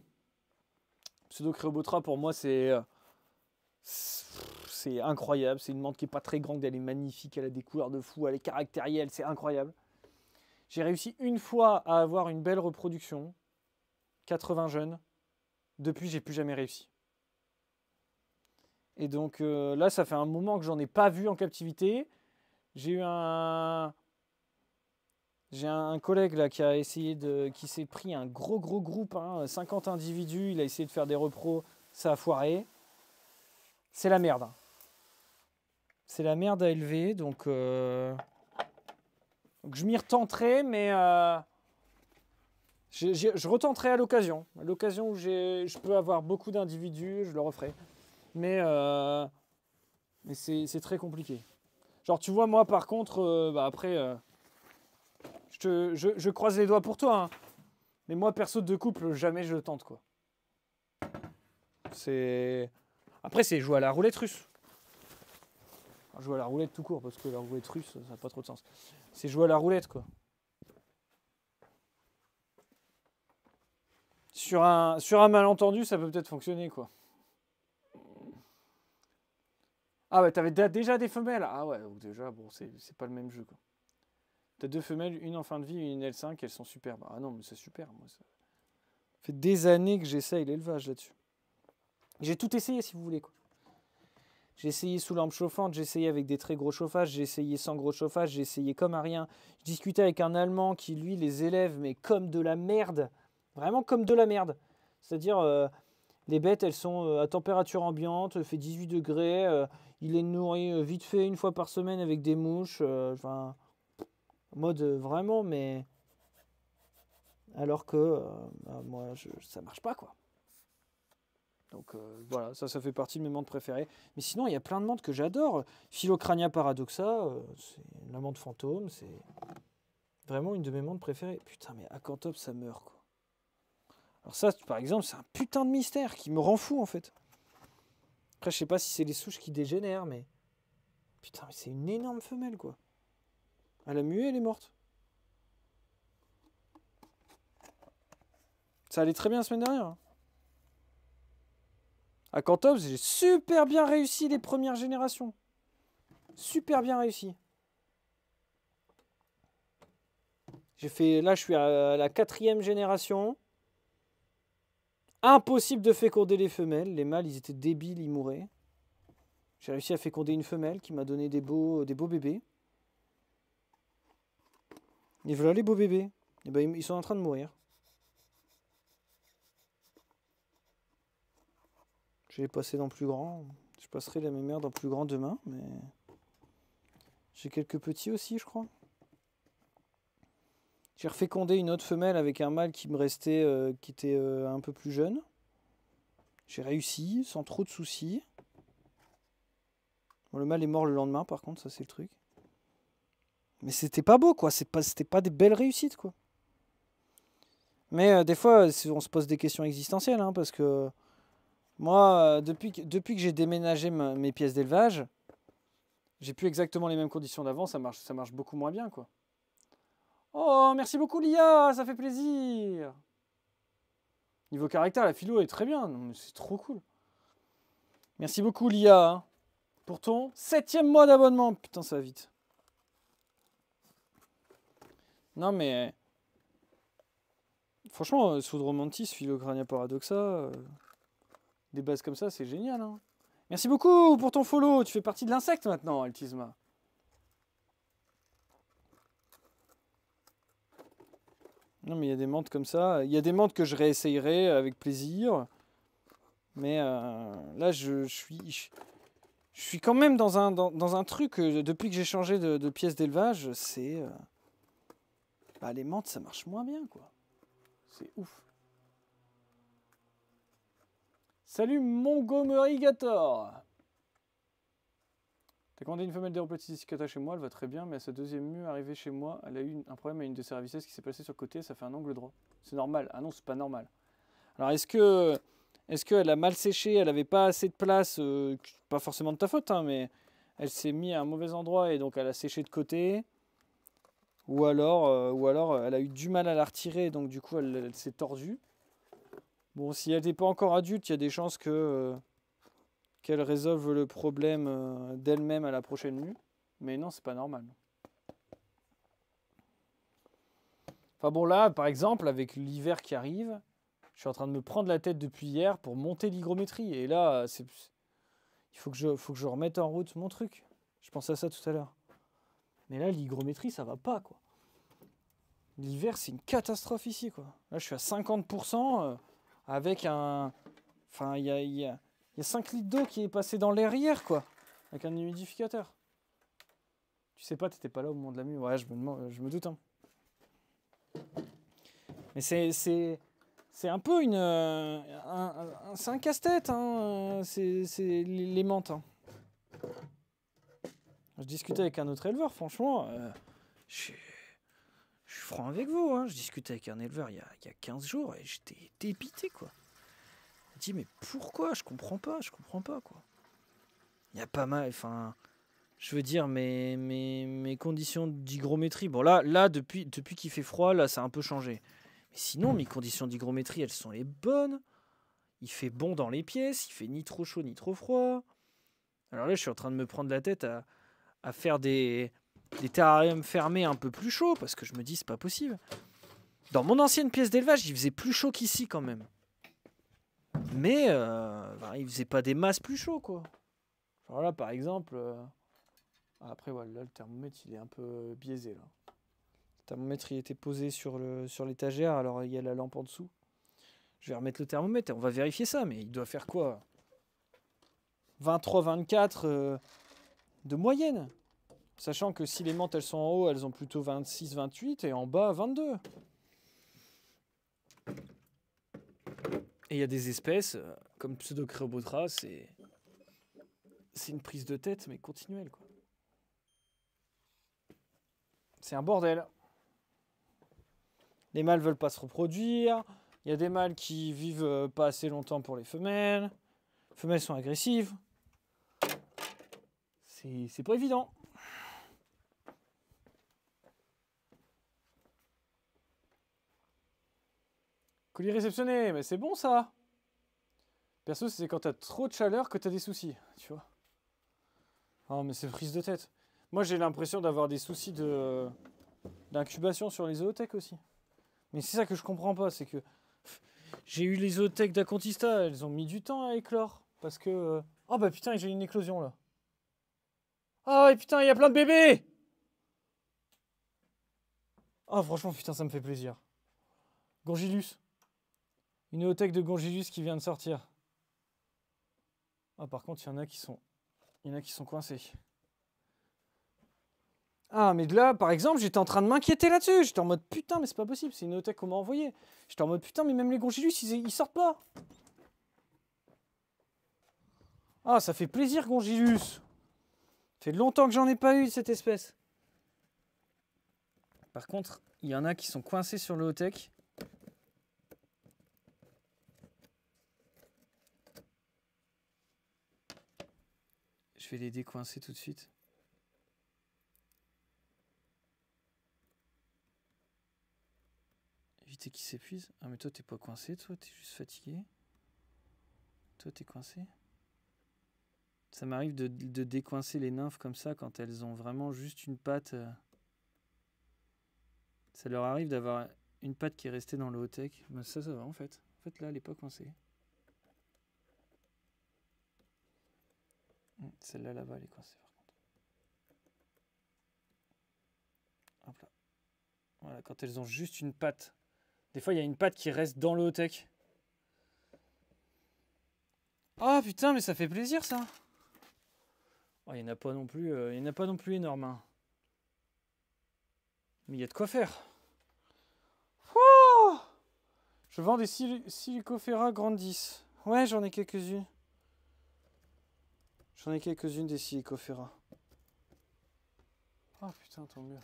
[SPEAKER 1] Pseudo-Créobotra, pour moi c'est euh, c'est incroyable, c'est une menthe qui est pas très grande, elle est magnifique, elle a des couleurs de fou, elle est caractérielle, c'est incroyable. J'ai réussi une fois à avoir une belle reproduction, 80 jeunes. Depuis, j'ai plus jamais réussi. Et donc euh, là, ça fait un moment que j'en ai pas vu en captivité. J'ai eu un, j'ai un collègue là qui a essayé de, qui s'est pris un gros gros groupe, 50 hein, individus. Il a essayé de faire des repros, ça a foiré. C'est la merde. Hein. C'est la merde à élever, donc, euh, donc je m'y retenterai, mais euh, je, retenterai à l'occasion. À l'occasion où je peux avoir beaucoup d'individus, je le referai. Mais, euh, mais c'est très compliqué. Genre, tu vois, moi, par contre, euh, bah, après, euh, je, je, croise les doigts pour toi. Hein. Mais moi, perso de couple, jamais je le tente, quoi. C'est. Après, c'est jouer à la roulette russe. jouer à la roulette tout court, parce que la roulette russe, ça n'a pas trop de sens. C'est jouer à la roulette, quoi. sur un, malentendu, ça peut peut-être fonctionner, quoi. Ah ouais, t'avais déjà des femelles. Ah ouais, déjà, bon, c'est pas le même jeu, quoi. T'as deux femelles, une en fin de vie et une L5, elles sont superbes. Ah non, mais c'est super, moi. Ça fait des années que j'essaye l'élevage là-dessus. J'ai tout essayé, si vous voulez, quoi. J'ai essayé sous lampe chauffante, j'ai essayé avec des très gros chauffages, j'ai essayé sans gros chauffage, j'ai essayé comme à rien. Je discutais avec un Allemand qui, lui, les élève, mais comme de la merde. Vraiment comme de la merde. C'est-à-dire, euh, les bêtes, elles sont euh, à température ambiante, euh, fait 18 degrés, il est nourri vite fait une fois par semaine avec des mouches. Enfin, mode vraiment, mais. Alors que, bah, moi, je, ça marche pas, quoi. Donc voilà, ça, ça fait partie de mes mantes préférées. Mais sinon, il y a plein de mantes que j'adore. Philocrania paradoxa, c'est la menthe fantôme, c'est vraiment une de mes mantes préférées. Putain, mais Acantop, ça meurt, quoi. Alors ça, par exemple, c'est un putain de mystère qui me rend fou en fait. Après, je sais pas si c'est les souches qui dégénèrent, mais... Putain, mais c'est une énorme femelle, quoi. Elle a mué, elle est morte. Ça allait très bien la semaine dernière. Hein. À j'ai super bien réussi les premières générations. Super bien réussi. J'ai fait... Là, je suis à la quatrième génération. Impossible de féconder les femelles. Les mâles, ils étaient débiles, ils mouraient. J'ai réussi à féconder une femelle qui m'a donné des beaux, des beaux bébés. Et voilà les beaux bébés. Et eh ben, ils sont en train de mourir. Je vais passer dans plus grand. Je passerai la même mère dans plus grand demain, mais... J'ai quelques petits aussi, je crois. J'ai refécondé une autre femelle avec un mâle qui me restait, euh, qui était euh, un peu plus jeune. J'ai réussi, sans trop de soucis. le mâle est mort le lendemain, par contre, ça c'est le truc. Mais c'était pas beau, quoi. C'était pas, des belles réussites, quoi. Mais euh, des fois, on se pose des questions existentielles, hein, parce que moi, depuis, depuis que j'ai déménagé mes pièces d'élevage, j'ai plus exactement les mêmes conditions d'avant, ça marche, ça marche beaucoup moins bien, quoi. Oh, merci beaucoup l'IA, ça fait plaisir. Niveau caractère, la philo est très bien, c'est trop cool. Merci beaucoup l'IA hein, pour ton septième mois d'abonnement. Putain, ça va vite. Non mais... Euh, franchement, euh, Soudromantis, Philocrania Paradoxa, euh, des bases comme ça, c'est génial. Hein. Merci beaucoup pour ton follow. Tu fais partie de l'insecte maintenant, Altisma. Non, mais il y a des menthes comme ça. Il y a des menthes que je réessayerai avec plaisir. Mais euh, là, je, suis... Je, suis quand même dans un, dans, un truc, euh, depuis que j'ai changé de, pièce d'élevage, c'est... Euh, bah, les menthes, ça marche moins bien, quoi. C'est ouf. Salut Montgomery Gator quand commandé une femelle d'aéroplotiste cicata chez moi, elle va très bien, mais à sa deuxième mue arrivée chez moi, elle a eu un problème à une de ses qui s'est passée sur le côté, ça fait un angle droit. C'est normal. Ah non, c'est pas normal. Alors est-ce que est-ce qu'elle a mal séché, elle n'avait pas assez de place, euh, pas forcément de ta faute, hein, mais elle s'est mise à un mauvais endroit et donc elle a séché de côté. Ou alors, euh, ou alors elle a eu du mal à la retirer, donc du coup elle, s'est tordue. Bon, si elle n'était pas encore adulte, il y a des chances que euh, qu'elle résolve le problème euh, d'elle-même à la prochaine nuit. Mais non, c'est pas normal. Enfin bon, là, par exemple, avec l'hiver qui arrive, je suis en train de me prendre la tête depuis hier pour monter l'hygrométrie. Et là, c'est... il faut que, je, faut que je remette en route mon truc. Je pensais à ça tout à l'heure. Mais là, l'hygrométrie, ça va pas, quoi. L'hiver, c'est une catastrophe ici, quoi. Là, je suis à 50% euh, avec un... Enfin, il Y a il y a 5 litres d'eau qui est passé dans l'air hier, quoi. Avec un humidificateur. Tu sais pas, t'étais pas là au moment de la mue. Ouais, je me, euh, je me doute. Hein. Mais c'est, c'est, un peu une, euh, un, c'est un casse-tête. Hein. Euh, c'est, c'est les hein. Je discutais avec un autre éleveur, franchement. je, je suis franc avec vous. Hein. Je discutais avec un éleveur il y a, il y a 15 jours et j'étais dépité, quoi mais pourquoi Je comprends pas, je comprends pas, quoi. Il y a pas mal, enfin, je veux dire, mes, mes, mes conditions d'hygrométrie, bon là, là depuis, depuis qu'il fait froid, là, ça a un peu changé. Mais sinon, mes conditions d'hygrométrie, elles sont les bonnes. Il fait bon dans les pièces, il fait ni trop chaud ni trop froid. Alors là, je suis en train de me prendre la tête à, faire des, des terrariums fermés un peu plus chauds, parce que je me dis, c'est pas possible. Dans mon ancienne pièce d'élevage, il faisait plus chaud qu'ici quand même. Mais euh, ne il faisait pas des masses plus chauds, quoi. là, par exemple. Euh, après, voilà, le thermomètre, il est un peu biaisé, là. Le thermomètre, était posé sur l'étagère, sur alors il y a la lampe en dessous. Je vais remettre le thermomètre et on va vérifier ça, mais il doit faire quoi 23, 24 euh, de moyenne. Sachant que si les menthes, elles sont en haut, elles ont plutôt 26, 28 et en bas, 22. Et il y a des espèces, euh, comme Pseudocreobotra, c'est. C'est une prise de tête, mais continuelle, quoi. C'est un bordel. Les mâles veulent pas se reproduire. Il y a des mâles qui vivent euh, pas assez longtemps pour les femelles. Les femelles sont agressives. C'est pas évident. Colis réceptionné, mais c'est bon ça Perso, c'est quand t'as trop de chaleur que t'as des soucis, tu vois. Oh, mais c'est prise de tête. Moi, j'ai l'impression d'avoir des soucis de d'incubation sur les zoothèques aussi. Mais c'est ça que je comprends pas, c'est que j'ai eu les zoothèques d'Acontista, elles ont mis du temps à éclore. Parce que. Euh, oh bah putain, j'ai une éclosion là. Ah et putain, il y a plein de bébés Ah franchement, putain, ça me fait plaisir. Gorgilus. Une hothèque de Gongilus qui vient de sortir. Ah, par contre, il y en a qui sont... Il y en a qui sont coincés. Ah, mais là, par exemple, j'étais en train de m'inquiéter là-dessus. J'étais en mode, putain, mais c'est pas possible, c'est une hothèque qu'on m'a envoyée. J'étais en mode, putain, mais même les Gongilus, ils, sortent pas. Ah, ça fait plaisir, Gongilus. Ça fait longtemps que j'en ai pas eu, cette espèce. Par contre, il y en a qui sont coincés sur le hothèque. vais les décoincer tout de suite. Éviter qu'ils s'épuisent. Ah mais toi t'es pas coincé, toi t'es juste fatigué. Toi t'es coincé. Ça m'arrive de, de, décoincer les nymphes comme ça quand elles ont vraiment juste une patte. Euh. Ça leur arrive d'avoir une patte qui est restée dans le haut tech. ça ça va en fait. En fait là elle est pas coincée. Celle-là, là-bas, elle est coincée, par contre. Hop là. Voilà, quand elles ont juste une patte. Des fois, il y a une patte qui reste dans le tech Ah, oh, putain, mais ça fait plaisir, ça oh, Il n'y en a pas non plus, euh, il n'y pas non plus énorme. Hein. Mais il y a de quoi faire. Je vends des sil silicophera grandissent. Ouais, j'en ai quelques-unes. J'en ai quelques-unes des six Ah oh, putain, tant mieux.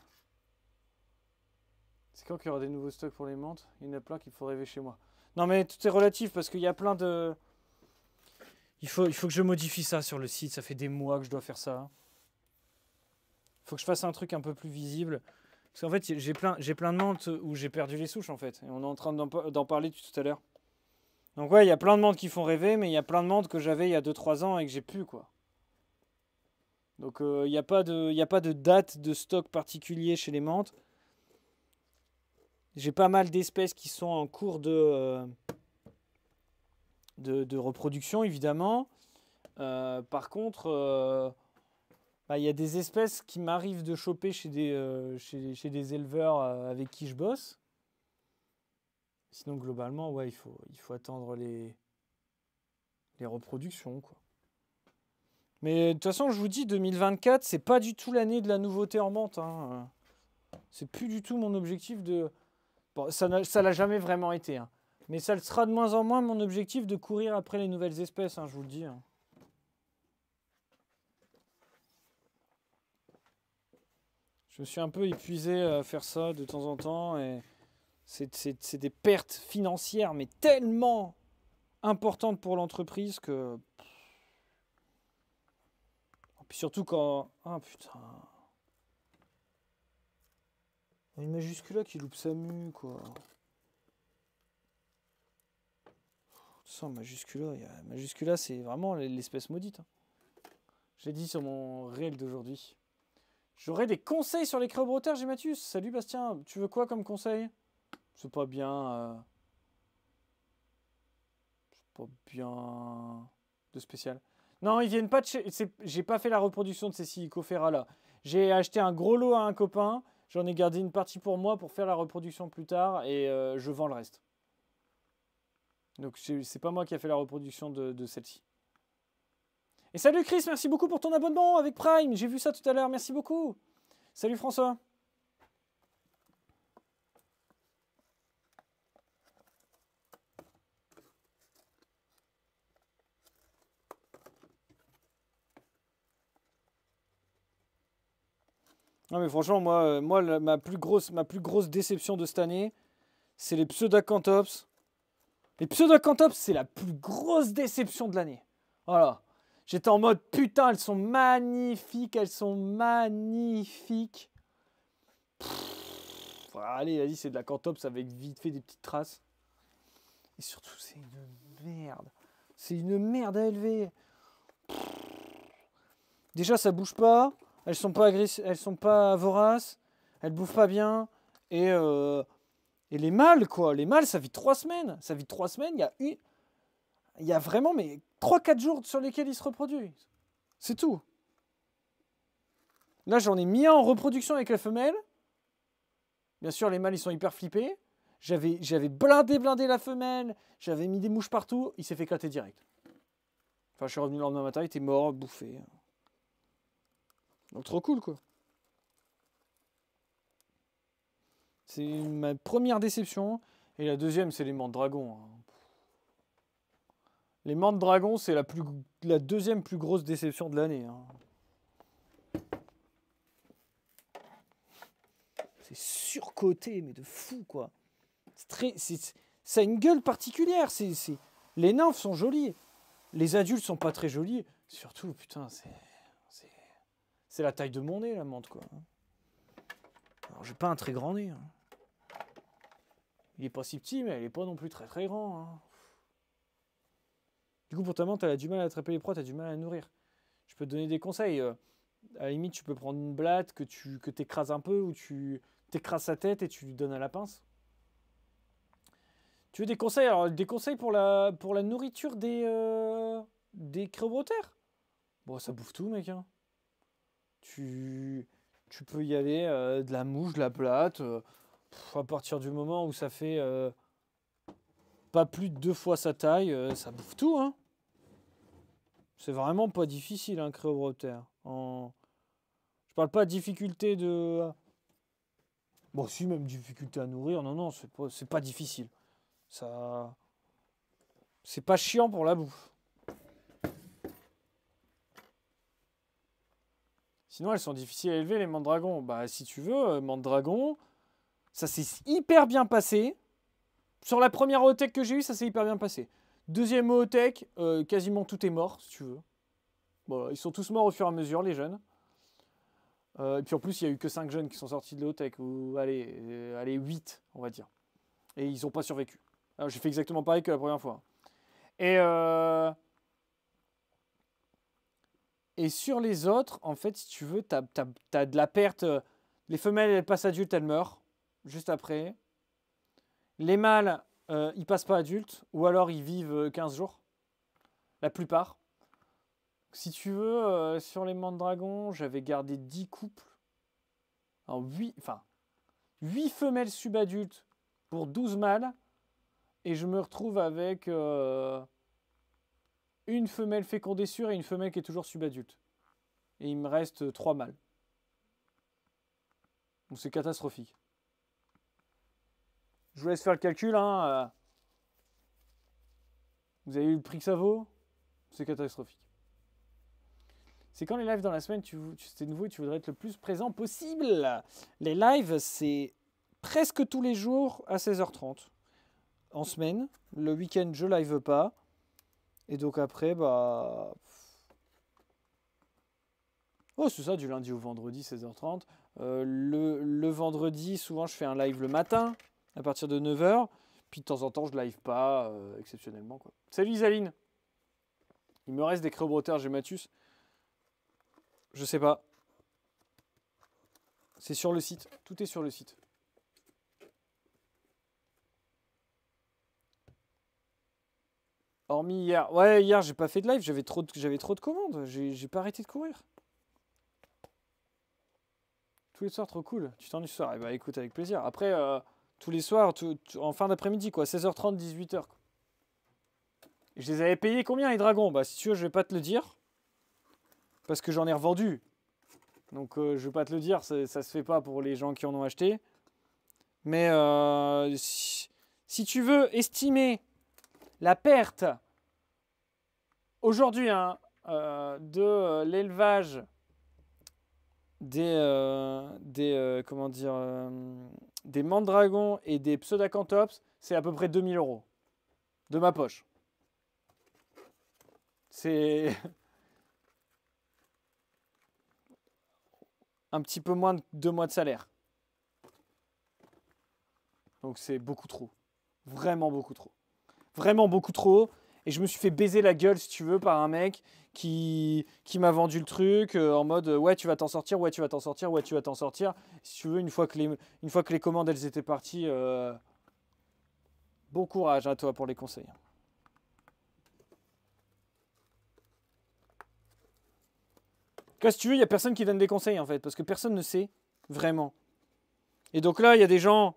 [SPEAKER 1] C'est quand qu'il y aura des nouveaux stocks pour les menthes Il y en a plein qu'il faut rêver chez moi. Non mais tout est relatif parce qu'il y a plein de... Il faut, il faut que je modifie ça sur le site, ça fait des mois que je dois faire ça. Il faut que je fasse un truc un peu plus visible. Parce qu'en fait, j'ai plein, plein de menthes où j'ai perdu les souches en fait. Et on est en train d'en parler tout à l'heure. Donc ouais, il y a plein de menthes qui font rêver, mais il y a plein de menthes que j'avais il y a 2-3 ans et que j'ai pu quoi. Donc il euh, n'y a, pas de, a pas de date de stock particulier chez les menthes. J'ai pas mal d'espèces qui sont en cours de, euh, de, reproduction, évidemment. Euh, par contre, il bah, y a des espèces qui m'arrivent de choper chez des, chez, des éleveurs avec qui je bosse. Sinon, globalement, ouais, il faut, il faut attendre les, les reproductions, quoi. Mais euh, de toute façon, je vous dis, 2024, c'est pas du tout l'année de la nouveauté en vente. Hein. C'est plus du tout mon objectif de. Bon, ça l'a jamais vraiment été. Hein. Mais ça le sera de moins en moins mon objectif de courir après les nouvelles espèces, hein, je vous le dis. Hein. Je me suis un peu épuisé à faire ça de temps en temps. Et c'est des pertes financières, mais tellement importantes pour l'entreprise que. Puis surtout quand. Ah putain. Une majuscule qui loupe sa mu quoi. Ça, majuscula, a... majuscula c'est vraiment l'espèce maudite. Hein. Je J'ai dit sur mon réel d'aujourd'hui. J'aurais des conseils sur les crabes j'ai Mathieu. Salut Bastien, tu veux quoi comme conseil C'est pas bien. Euh, c'est pas bien. de spécial. Non, ils viennent pas de chez. J'ai pas fait la reproduction de ces ci là. J'ai acheté un gros lot à un copain. J'en ai gardé une partie pour moi pour faire la reproduction plus tard et euh, je vends le reste. Donc c'est pas moi qui a fait la reproduction de celle-ci. Et salut Chris, merci beaucoup pour ton abonnement avec Prime. J'ai vu ça tout à l'heure, merci beaucoup. Salut François. Non mais franchement, moi, euh, moi ma, plus grosse, ma plus grosse déception de cette année, c'est les Pseudacanthops. Les Pseudacanthops, c'est la plus grosse déception de l'année. Voilà. J'étais en mode putain, elles sont magnifiques, elles sont magnifiques. allez, vas-y, c'est de la Cantops avec vite fait des petites traces. Et surtout, c'est une merde. C'est une merde à élever. déjà, ça bouge pas elles sont pas agress, elles sont pas voraces, elles bouffent pas bien. Euh, et, les mâles, quoi, les mâles, ça vit trois semaines. Ça vit trois semaines, il y a y vraiment mais 3-4 jours sur lesquels ils se reproduisent. C'est tout. Là, j'en ai mis un en reproduction avec la femelle. Bien sûr, les mâles, ils sont hyper flippés. J'avais, j'avais blindé, blindé la femelle. J'avais mis des mouches partout. Il s'est fait éclater direct. Enfin, je suis revenu le lendemain matin, il était mort, bouffé trop cool quoi. C'est ma première déception. Et la deuxième, c'est les de dragon. Hein. Les de dragon, c'est la, la deuxième plus grosse déception de l'année. Hein. C'est surcoté, mais de fou, quoi. Très, ça a une gueule particulière. les nymphes sont jolies. Les adultes sont pas très jolis. Surtout, putain, c'est... C'est la taille de mon nez, la menthe, quoi. Alors, j'ai pas un très grand nez. Hein. Il est pas si petit, mais il est pas non plus très très grand. Hein. Du coup, pour ta menthe, elle a du mal à attraper les proies, t'as du mal à nourrir. Je peux te donner des conseils. Euh. à la limite, tu peux prendre une blatte que tu que t'écrases un peu ou tu t'écrases sa tête et tu lui donnes à la pince. Tu veux des conseils Alors, des conseils pour la, pour la nourriture des, euh, des Bon, ça bouffe tout, mec. Hein. Tu, tu peux y aller euh, de la mouche, de la plate. Euh, à partir du moment où ça fait euh, pas plus de deux fois sa taille, ça bouffe tout. Hein. C'est vraiment pas difficile un hein, terre En... Je parle pas de difficulté de. Bon, si, même difficulté à nourrir. Non, non, c'est pas, pas difficile. Ça. C'est pas chiant pour la bouffe. Sinon, elles sont difficiles à élever, les mandragons. Bah, si tu veux, euh, mandragon, ça s'est hyper bien passé. Sur la première OTEC que j'ai eue, ça s'est hyper bien passé. Deuxième haute euh, quasiment tout est mort, si tu veux. Bon, ils sont tous morts au fur et à mesure, les jeunes. Euh, et puis en plus, il n'y a eu que 5 jeunes qui sont sortis de l'O-Tech. ou allez, allez, 8, on va dire. Et ils n'ont pas survécu. j'ai fait exactement pareil que la première fois. Et, euh, et sur les autres, en fait, si tu veux, tu as, de la perte. Euh, les femelles, elles passent adultes, elles meurent juste après. Les mâles, euh, ils passent pas adultes, ou alors ils vivent 15 euh, jours, la plupart. Si tu veux, sur les mandragons, j'avais gardé 10 couples. En 8, enfin, 8 femelles subadultes pour 12 mâles. Et je me retrouve avec une femelle fécondée sûre et une femelle qui est toujours subadulte. Et il me reste euh, trois mâles. c'est catastrophique. Je vous laisse faire le calcul. Hein, euh. Vous avez eu le prix que ça vaut C'est catastrophique. C'est quand les lives dans la semaine, tu, c'est nouveau et tu voudrais être le plus présent possible. Les lives, c'est presque tous les jours à 16h30 en semaine. Le week-end, je live pas. Et donc après, bah. Oh, c'est ça, du lundi au vendredi, 16h30. Euh, le, vendredi, souvent, je fais un live le matin, à partir de 9h. Puis de temps en temps, je live pas, euh, exceptionnellement. Quoi. Salut Isaline Il me reste des creux j'ai Mathus. Je sais pas. C'est sur le site. Tout est sur le site. Hormis hier. Ouais, hier, j'ai pas fait de live, j'avais trop, de... trop de commandes. J'ai pas arrêté de courir. Tous les soirs, trop cool. Tu t'ennuies ce soir Eh bah écoute, avec plaisir. Après, euh, tous les soirs, en fin d'après-midi, quoi. 16h30, 18h. Je les avais payés combien, les dragons Bah, si tu veux, je vais pas te le dire. Parce que j'en ai revendu. Donc, euh, je vais pas te le dire, ça, se fait pas pour les gens qui en ont acheté. Mais euh, si tu veux estimer la perte aujourd'hui hein, euh, de euh, l'élevage des, euh, comment dire, des mandragons et des pseudacanthops, c'est à peu près 2000 euros de ma poche. C'est un petit peu moins de deux mois de salaire. Donc c'est beaucoup trop. Vraiment beaucoup trop. Vraiment beaucoup trop Et je me suis fait baiser la gueule, si tu veux, par un mec qui, qui m'a vendu le truc euh, en mode euh, ouais, tu vas t'en sortir, ouais, tu vas t'en sortir, ouais, tu vas t'en sortir. Si tu veux, une fois que les, une fois que les commandes elles étaient parties, euh, bon courage à toi pour les conseils. Là, si tu veux, il n'y a personne qui donne des conseils en fait, parce que personne ne sait vraiment. Et donc là, il y a des gens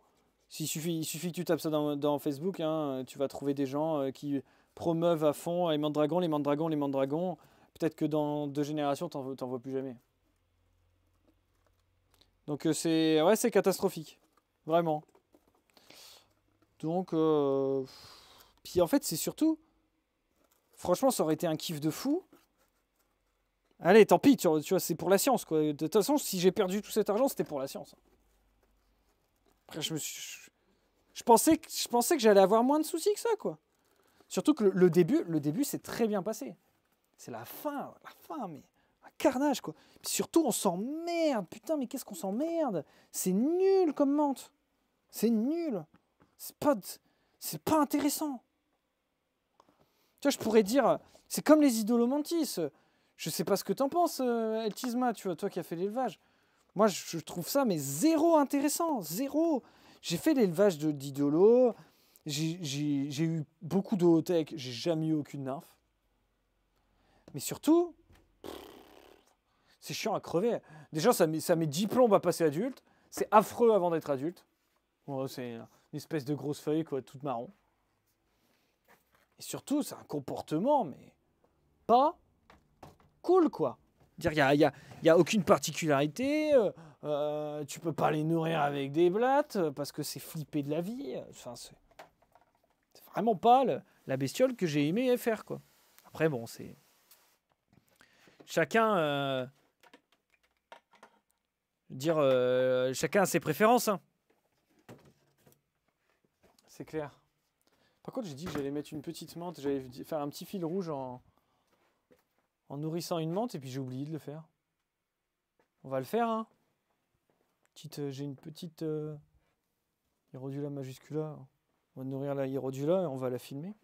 [SPEAKER 1] il suffit, il suffit que tu tapes ça dans, Facebook, hein, tu vas trouver des gens euh, qui promeuvent à fond les mandragons, les mandragons, les mandragons. Peut-être que dans deux générations, t'en vois plus jamais. Donc euh, c'est ouais, c'est catastrophique, vraiment. Donc euh, puis en fait, c'est surtout franchement, ça aurait été un kiff de fou. Allez, tant pis, tu vois, c'est pour la science quoi. De toute façon, si j'ai perdu tout cet argent, c'était pour la science. Hein je me suis. Je pensais que, je pensais que j'allais avoir moins de soucis que ça, quoi. Surtout que le, début, le début s'est très bien passé. C'est la fin, la fin, mais un carnage, quoi. surtout, on s'emmerde. Putain, mais qu'est-ce qu'on s'emmerde C'est nul comme menthe. C'est nul. C'est pas, c'est pas intéressant. Tu vois, je pourrais dire, c'est comme les idolomantis. Je sais pas ce que t'en penses, euh, Eltisma, tu vois, toi qui as fait l'élevage. Moi, je trouve ça, mais zéro intéressant, zéro. J'ai fait l'élevage de Didolo, j'ai eu beaucoup de j'ai jamais eu aucune nymphe. Mais surtout, c'est chiant à crever. Déjà, ça met, ça 10 plombes à passer adulte. C'est affreux avant d'être adulte. c'est une espèce de grosse feuille, quoi, toute marron. Et surtout, c'est un comportement, mais pas cool, quoi. Il n'y a, aucune particularité. Euh, euh, tu peux pas les nourrir avec des blattes euh, parce que c'est flippé de la vie. Enfin, c'est vraiment pas la bestiole que j'ai aimé faire. Quoi. Après, bon, c'est. Chacun. Euh... Dire. Chacun a ses préférences. Hein. C'est clair. Par contre, j'ai dit que j'allais mettre une petite menthe, j'allais faire un petit fil rouge en, en nourrissant une menthe et puis j'ai oublié de le faire. On va le faire, hein Petite, euh, J'ai une petite euh, Hirodula majuscula. On va nourrir la Hirodula et on va la filmer.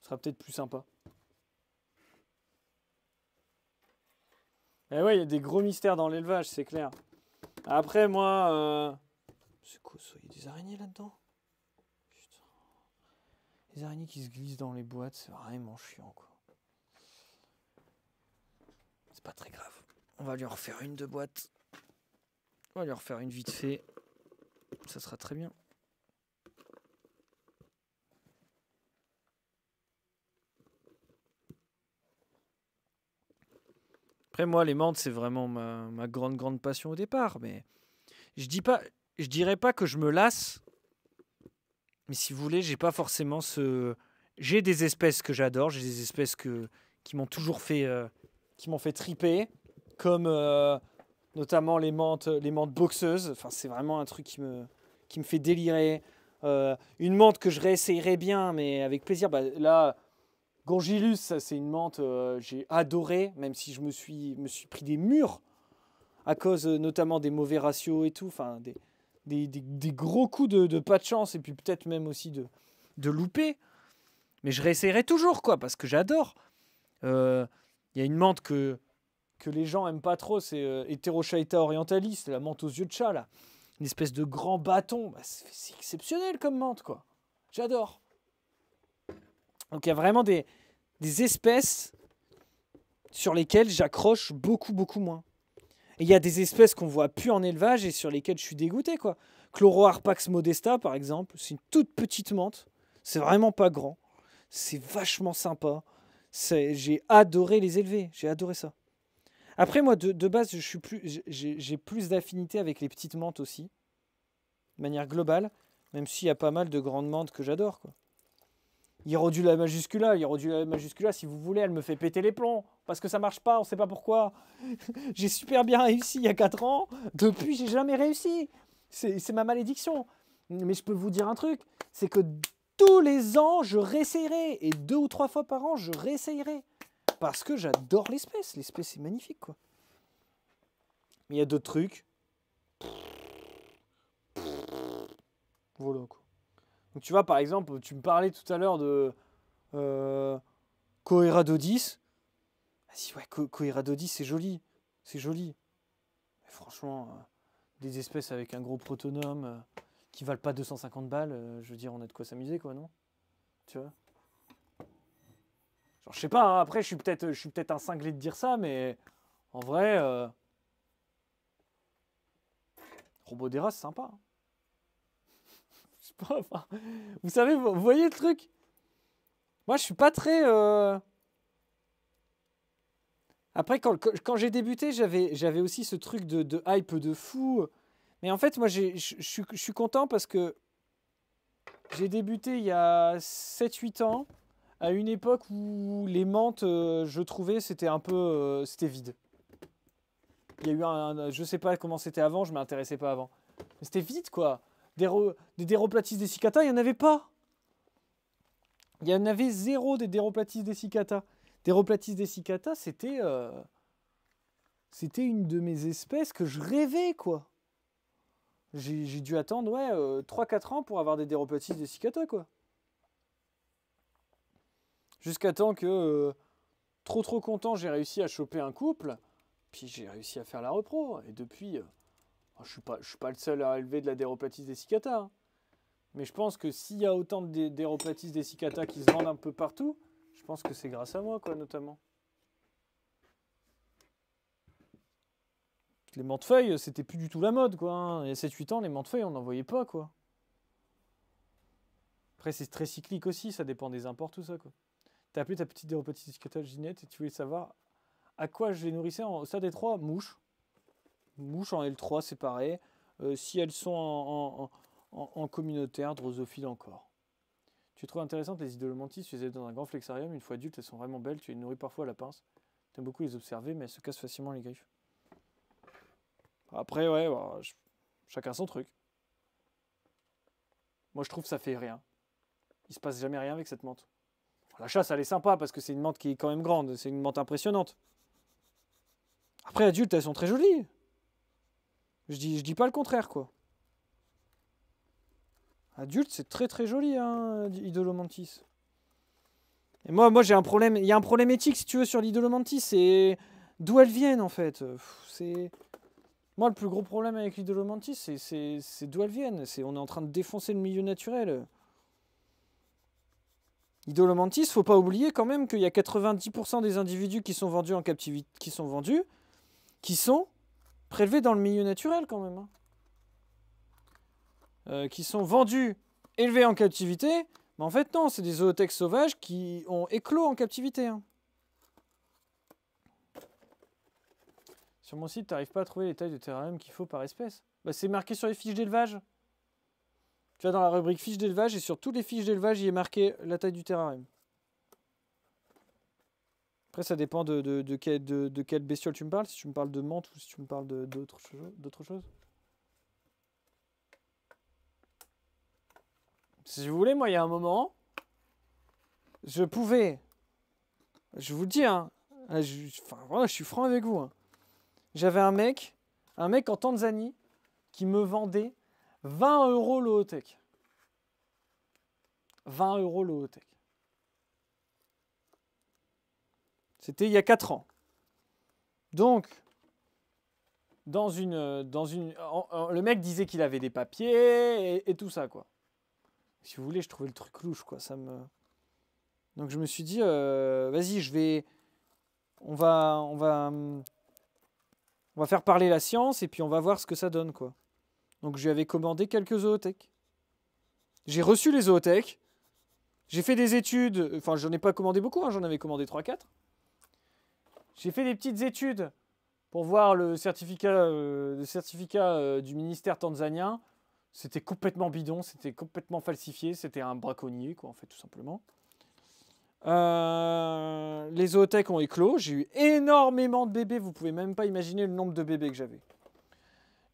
[SPEAKER 1] Ce sera peut-être plus sympa. Eh ouais, il y a des gros mystères dans l'élevage, c'est clair. Après, moi... Euh, c'est quoi ça Il y a des araignées là-dedans Putain. Les araignées qui se glissent dans les boîtes, c'est vraiment chiant, quoi pas très grave. On va lui en refaire une de boîte. On va lui en refaire une vite fait. Ça sera très bien. Après, moi, les menthes, c'est vraiment ma, grande, grande passion au départ. Mais je dis pas, je dirais pas que je me lasse. Mais si vous voulez, j'ai pas forcément ce. J'ai des espèces que j'adore, j'ai des espèces que, qui m'ont toujours fait, euh, qui m'ont fait triper, comme euh, notamment les mentes, les mentes boxeuses. Enfin, c'est vraiment un truc qui me, qui me fait délirer. Euh, une menthe que je réessayerai bien, mais avec plaisir. Bah, là, Gongilus, c'est une menthe euh, j'ai adoré, même si je me suis, me suis pris des murs à cause notamment des mauvais ratios et tout, enfin des, des, des, gros coups de, pas de chance et puis peut-être même aussi de, de louper. Mais je réessayerai toujours quoi, parce que j'adore. Il y a une menthe que, les gens aiment pas trop, c'est euh, orientaliste' orientalis, la menthe aux yeux de chat, là. Une espèce de grand bâton. Bah, c'est exceptionnel comme menthe, quoi. J'adore. Donc il y a vraiment des, espèces sur lesquelles j'accroche beaucoup, beaucoup moins. il y a des espèces qu'on voit plus en élevage et sur lesquelles je suis dégoûté, quoi. Chloroarpax modesta, par exemple, c'est une toute petite menthe. C'est vraiment pas grand. C'est vachement sympa j'ai adoré les élever, j'ai adoré ça. Après, moi, de, base, j'ai plus, plus d'affinité avec les petites menthes aussi, de manière globale, même s'il y a pas mal de grandes menthes que j'adore. quoi la majuscula, du la majuscula, si vous voulez, elle me fait péter les plombs, parce que ça marche pas, on sait pas pourquoi. j'ai super bien réussi il y a 4 ans, depuis, j'ai jamais réussi. C'est ma malédiction. Mais je peux vous dire un truc, c'est que tous les ans, je réessayerai. Et deux ou trois fois par an, je réessayerai. Parce que j'adore l'espèce. L'espèce est magnifique, quoi. Mais il y a d'autres trucs. Voilà, Donc tu vois, par exemple, tu me parlais tout à l'heure de euh, Coeradodis. Ah si, ouais, Coeradodis, c'est joli. C'est joli. Mais franchement, euh, des espèces avec un gros protonome... Euh, qui valent pas 250 balles, euh, je veux dire, on a de quoi s'amuser, quoi, non Tu vois Genre, je sais pas, hein, après, je suis peut-être je suis peut un cinglé de dire ça, mais en vrai, euh... Robot des sympa. Hein. pas, vous savez, vous voyez le truc Moi, je suis pas très... Euh, après, quand, quand j'ai débuté, j'avais aussi ce truc de hype de fou. Mais en fait, moi, je suis content parce que j'ai débuté il y a 7-8 ans, à une époque où les menthes, euh, je trouvais, c'était un peu. Euh, c'était vide. Il y a eu un, Je sais pas comment c'était avant, je m'intéressais pas avant. c'était vide, quoi. Des, des déroplatistes des cicatas, il n'y en avait pas. Il y en avait zéro des déroplatistes des cicatas. des cicatas, c'était euh, c'était une de mes espèces que je rêvais quoi j'ai dû attendre ouais, 3-4 euh, ans pour avoir des déropathies des cicata, quoi. Jusqu'à temps que, euh, trop trop content, j'ai réussi à choper un couple, puis j'ai réussi à faire la repro. Et depuis, euh, oh, je suis pas, suis pas le seul à élever de la déropathie des cicata. Hein. Mais je pense que s'il y a autant de déropaties des cicata qui se vendent un peu partout, je pense que c'est grâce à moi, quoi, notamment. les manteaux-feuilles, c'était plus du tout la mode, quoi. Hein. Il y a 7-8 ans, les manteaux-feuilles, on n'en voyait pas, quoi. Après, c'est très cyclique aussi, ça dépend des imports, tout ça, quoi. as appelé ta petite déropatiscata euh, Ginette et tu voulais savoir à quoi je les nourrissais en, stade des 3 Mouches. Mouches en L3, séparées. Euh, si elles sont en, communautaire, drosophile encore. Tu trouves intéressante les idolomantis, tu les dans un grand flexarium, une fois adultes, elles sont vraiment belles, tu les nourris parfois à la pince. T'aimes beaucoup les observer, mais elles se cassent facilement les griffes. Après, ouais, bah, chacun son truc. Moi, je trouve que ça fait rien. Il se passe jamais rien avec cette menthe. La chasse, elle est sympa parce que c'est une menthe qui est quand même grande. C'est une menthe impressionnante. Après, adultes, elles sont très jolies. Je dis, je dis pas le contraire, quoi. Adulte, c'est très très joli, hein, Idolomantis. Et moi, moi j'ai un problème. Il y a un problème éthique, si tu veux, sur l'Idolomantis. C'est d'où elles viennent, en fait. C'est. Moi, le plus gros problème avec l'idolomantie, c'est d'où elles viennent. on est en train de défoncer le milieu naturel. Idolomantis, faut pas oublier quand même qu'il y a 90% des individus qui sont vendus en captivité, qui sont vendus, qui sont prélevés dans le milieu naturel quand même. Hein. Euh, qui sont vendus, élevés en captivité, mais en fait non, c'est des zootechs sauvages qui ont éclos en captivité. Hein. Sur mon site, t'arrives pas à trouver les tailles de terrarium qu'il faut par espèce. Bah, c'est marqué sur les fiches d'élevage. Tu vas dans la rubrique fiches d'élevage et sur toutes les fiches d'élevage, il est marqué la taille du terrarium. Après, ça dépend de, quel, quelle bestiole tu me parles, si tu me parles de menthe ou si tu me parles d'autre chose. Si vous voulez, moi, il y a un moment, je pouvais, je vous dis, hein, je, enfin, je suis franc avec vous, hein, j'avais un mec, un mec en Tanzanie qui me vendait 20 euros le tech 20 euros le tech C'était il y a 4 ans. Donc, dans une, dans une, le mec disait qu'il avait des papiers et, tout ça, quoi. Si vous voulez, je trouvais le truc louche, quoi. Ça me... Donc je me suis dit, euh, vas-y, je vais... On va, on va, hum, on va faire parler la science et puis on va voir ce que ça donne, quoi. Donc je avais commandé quelques zoothèques. J'ai reçu les zoothèques. J'ai fait des études, enfin j'en ai pas commandé beaucoup, hein. j'en avais commandé 3-4. J'ai fait des petites études pour voir le certificat, euh, certificat euh, du ministère tanzanien. C'était complètement bidon, c'était complètement falsifié, c'était un braconnier, quoi, en fait, tout simplement. Euh, les zoothèques ont éclos. J'ai eu énormément de bébés. Vous pouvez même pas imaginer le nombre de bébés que j'avais.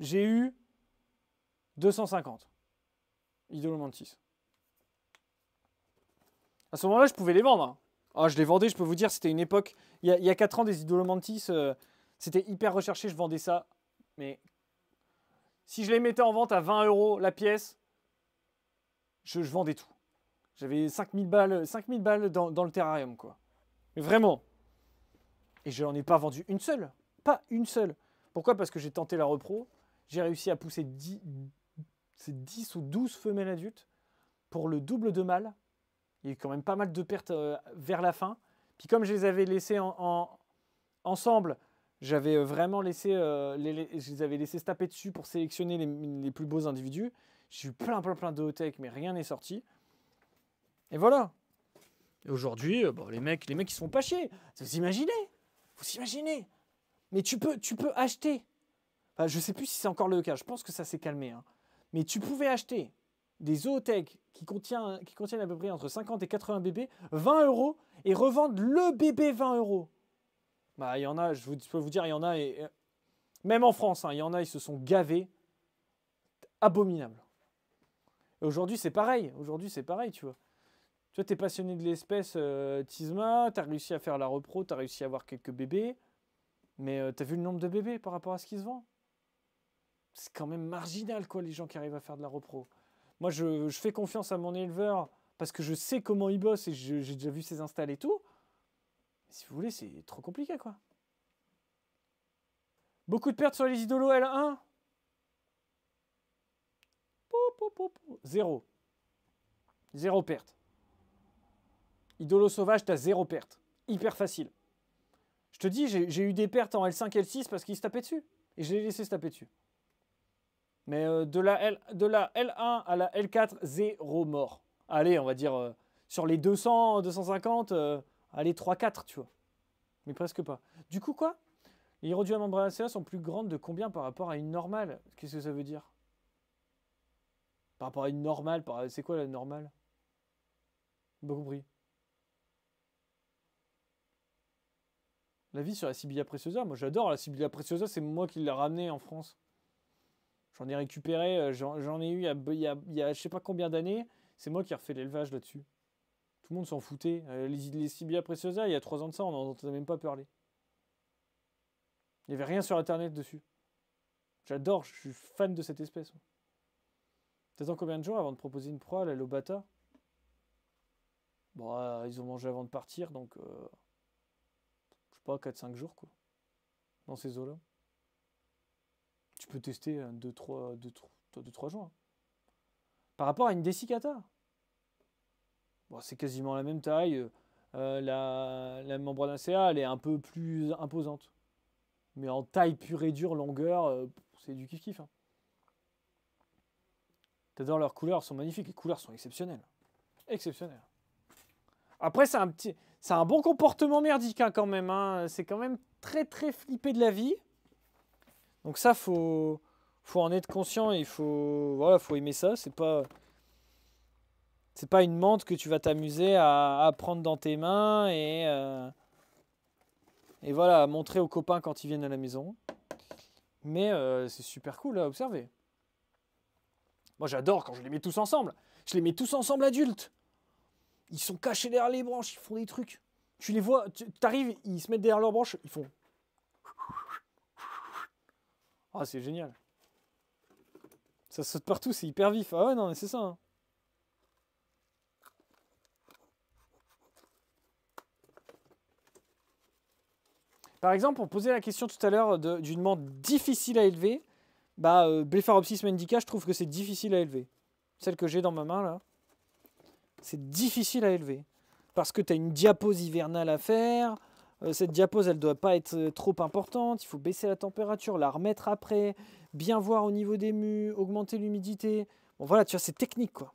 [SPEAKER 1] J'ai eu 250 Idolomantis. À ce moment-là, je pouvais les vendre. Hein. Ah, je les vendais, je peux vous dire, c'était une époque. Il y, a, 4 ans, des Idolomantis, euh, c'était hyper recherché. Je vendais ça. Mais si je les mettais en vente à 20 euros la pièce, je vendais tout. J'avais 5000 balles, 5000 balles dans, le terrarium, quoi. Mais vraiment. Et je n'en ai pas vendu une seule. Pas une seule. Pourquoi Parce que j'ai tenté la repro. J'ai réussi à pousser 10, 10 ou 12 femelles adultes pour le double de mâles. Il y a eu quand même pas mal de pertes euh, vers la fin. Puis comme je les avais laissées en, ensemble, j'avais euh, vraiment laissé, euh, je les avais laissées se taper dessus pour sélectionner les, plus beaux individus. J'ai eu plein, plein, plein de high mais rien n'est sorti. Et voilà. Et aujourd'hui, euh, bon, bah, les mecs, les mecs, ils se font pas chier. Vous imaginez Vous imaginez Mais tu peux, tu peux acheter. Enfin, je sais plus si c'est encore le cas. Je pense que ça s'est calmé. Hein. Mais tu pouvais acheter des zoothèques qui, contient, qui contiennent à peu près entre 50 et 80 bébés, 20 euros, et revendre le bébé 20 euros. Bah, il y en a, je, vous, peux vous dire, il y en a, et, même en France, hein, il y en a, ils se sont gavés. Abominable. Et aujourd'hui, c'est pareil. Aujourd'hui, c'est pareil, tu vois. Tu vois, passionné de l'espèce, euh, Tizma, tu as réussi à faire la repro, tu as réussi à avoir quelques bébés, mais euh, tu as vu le nombre de bébés par rapport à ce qu'ils se vend C'est quand même marginal, quoi, les gens qui arrivent à faire de la repro. Moi, je, fais confiance à mon éleveur parce que je sais comment il bosse et j'ai déjà vu ses installs et tout. si vous voulez, c'est trop compliqué, quoi. Beaucoup de pertes sur les idolos L1 Zéro. Zéro perte. Idolo sauvage, t'as zéro perte. Hyper facile. Je te dis, j'ai eu des pertes en L5, L6 parce qu'ils se tapaient dessus. Et je l'ai laissé se taper dessus. Mais euh, de, la L, de L1 à la L4, zéro mort. Allez, on va dire, euh, sur les 200, 250, euh, allez, 3-4, tu vois. Mais presque pas. Du coup, quoi Les à du ACA sont plus grandes de combien par rapport à une normale Qu'est-ce que ça veut dire Par rapport à une normale, c'est quoi la normale Beaucoup compris. la vie sur la Sibilla Preciosa. Moi, j'adore la Sibylla Preciosa, c'est moi qui l'ai ramenée en France. J'en ai récupéré, euh, j'en ai eu il y, a, je sais pas combien d'années. C'est moi qui ai refait l'élevage là-dessus. Tout le monde s'en foutait. Euh, les, Sibilla Sibylla Preciosa, il y a trois ans de ça, on n'en entendait même pas parler. Il n'y avait rien sur Internet dessus. J'adore, je suis fan de cette espèce. T'attends combien de jours avant de proposer une proie à la Lobata Bon, bah, ils ont mangé avant de partir, donc... Euh, pas, 4-5 jours, quoi. Dans ces eaux-là. Tu peux tester 2-3 jours. Hein. Par rapport à une dessicata. Bon, c'est quasiment la même taille. Euh, la, membrane ACA, elle est un peu plus imposante. Mais en taille pure et dure, longueur, euh, c'est du kiff-kiff. Hein. T'adores leurs couleurs, sont magnifiques. Les couleurs sont exceptionnelles. Exceptionnelles. Après, c'est un petit. C'est un bon comportement merdique hein, quand même. Hein. C'est quand même très très flippé de la vie. Donc ça, faut, faut en être conscient. Il faut, voilà, faut aimer ça. C'est pas, c'est pas une menthe que tu vas t'amuser à, prendre dans tes mains et euh, et voilà, montrer aux copains quand ils viennent à la maison. Mais euh, c'est super cool à observer. Moi, j'adore quand je les mets tous ensemble. Je les mets tous ensemble adultes. Ils sont cachés derrière les branches, ils font des trucs. Tu les vois, tu arrives, ils se mettent derrière leurs branches, ils font. Ah, c'est génial. Ça saute partout, c'est hyper vif. Ah ouais, non, mais c'est ça. Hein. Par exemple, on posait la question tout à l'heure d'une menthe difficile à élever. Bah, euh, Blepharopsis mendica, je trouve que c'est difficile à élever. Celle que j'ai dans ma main, là. C'est difficile à élever. Parce que tu as une diapose hivernale à faire. Euh, cette diapose, elle ne doit pas être euh, trop importante. Il faut baisser la température, la remettre après, bien voir au niveau des mues, augmenter l'humidité. Bon, voilà, tu vois, c'est technique, quoi.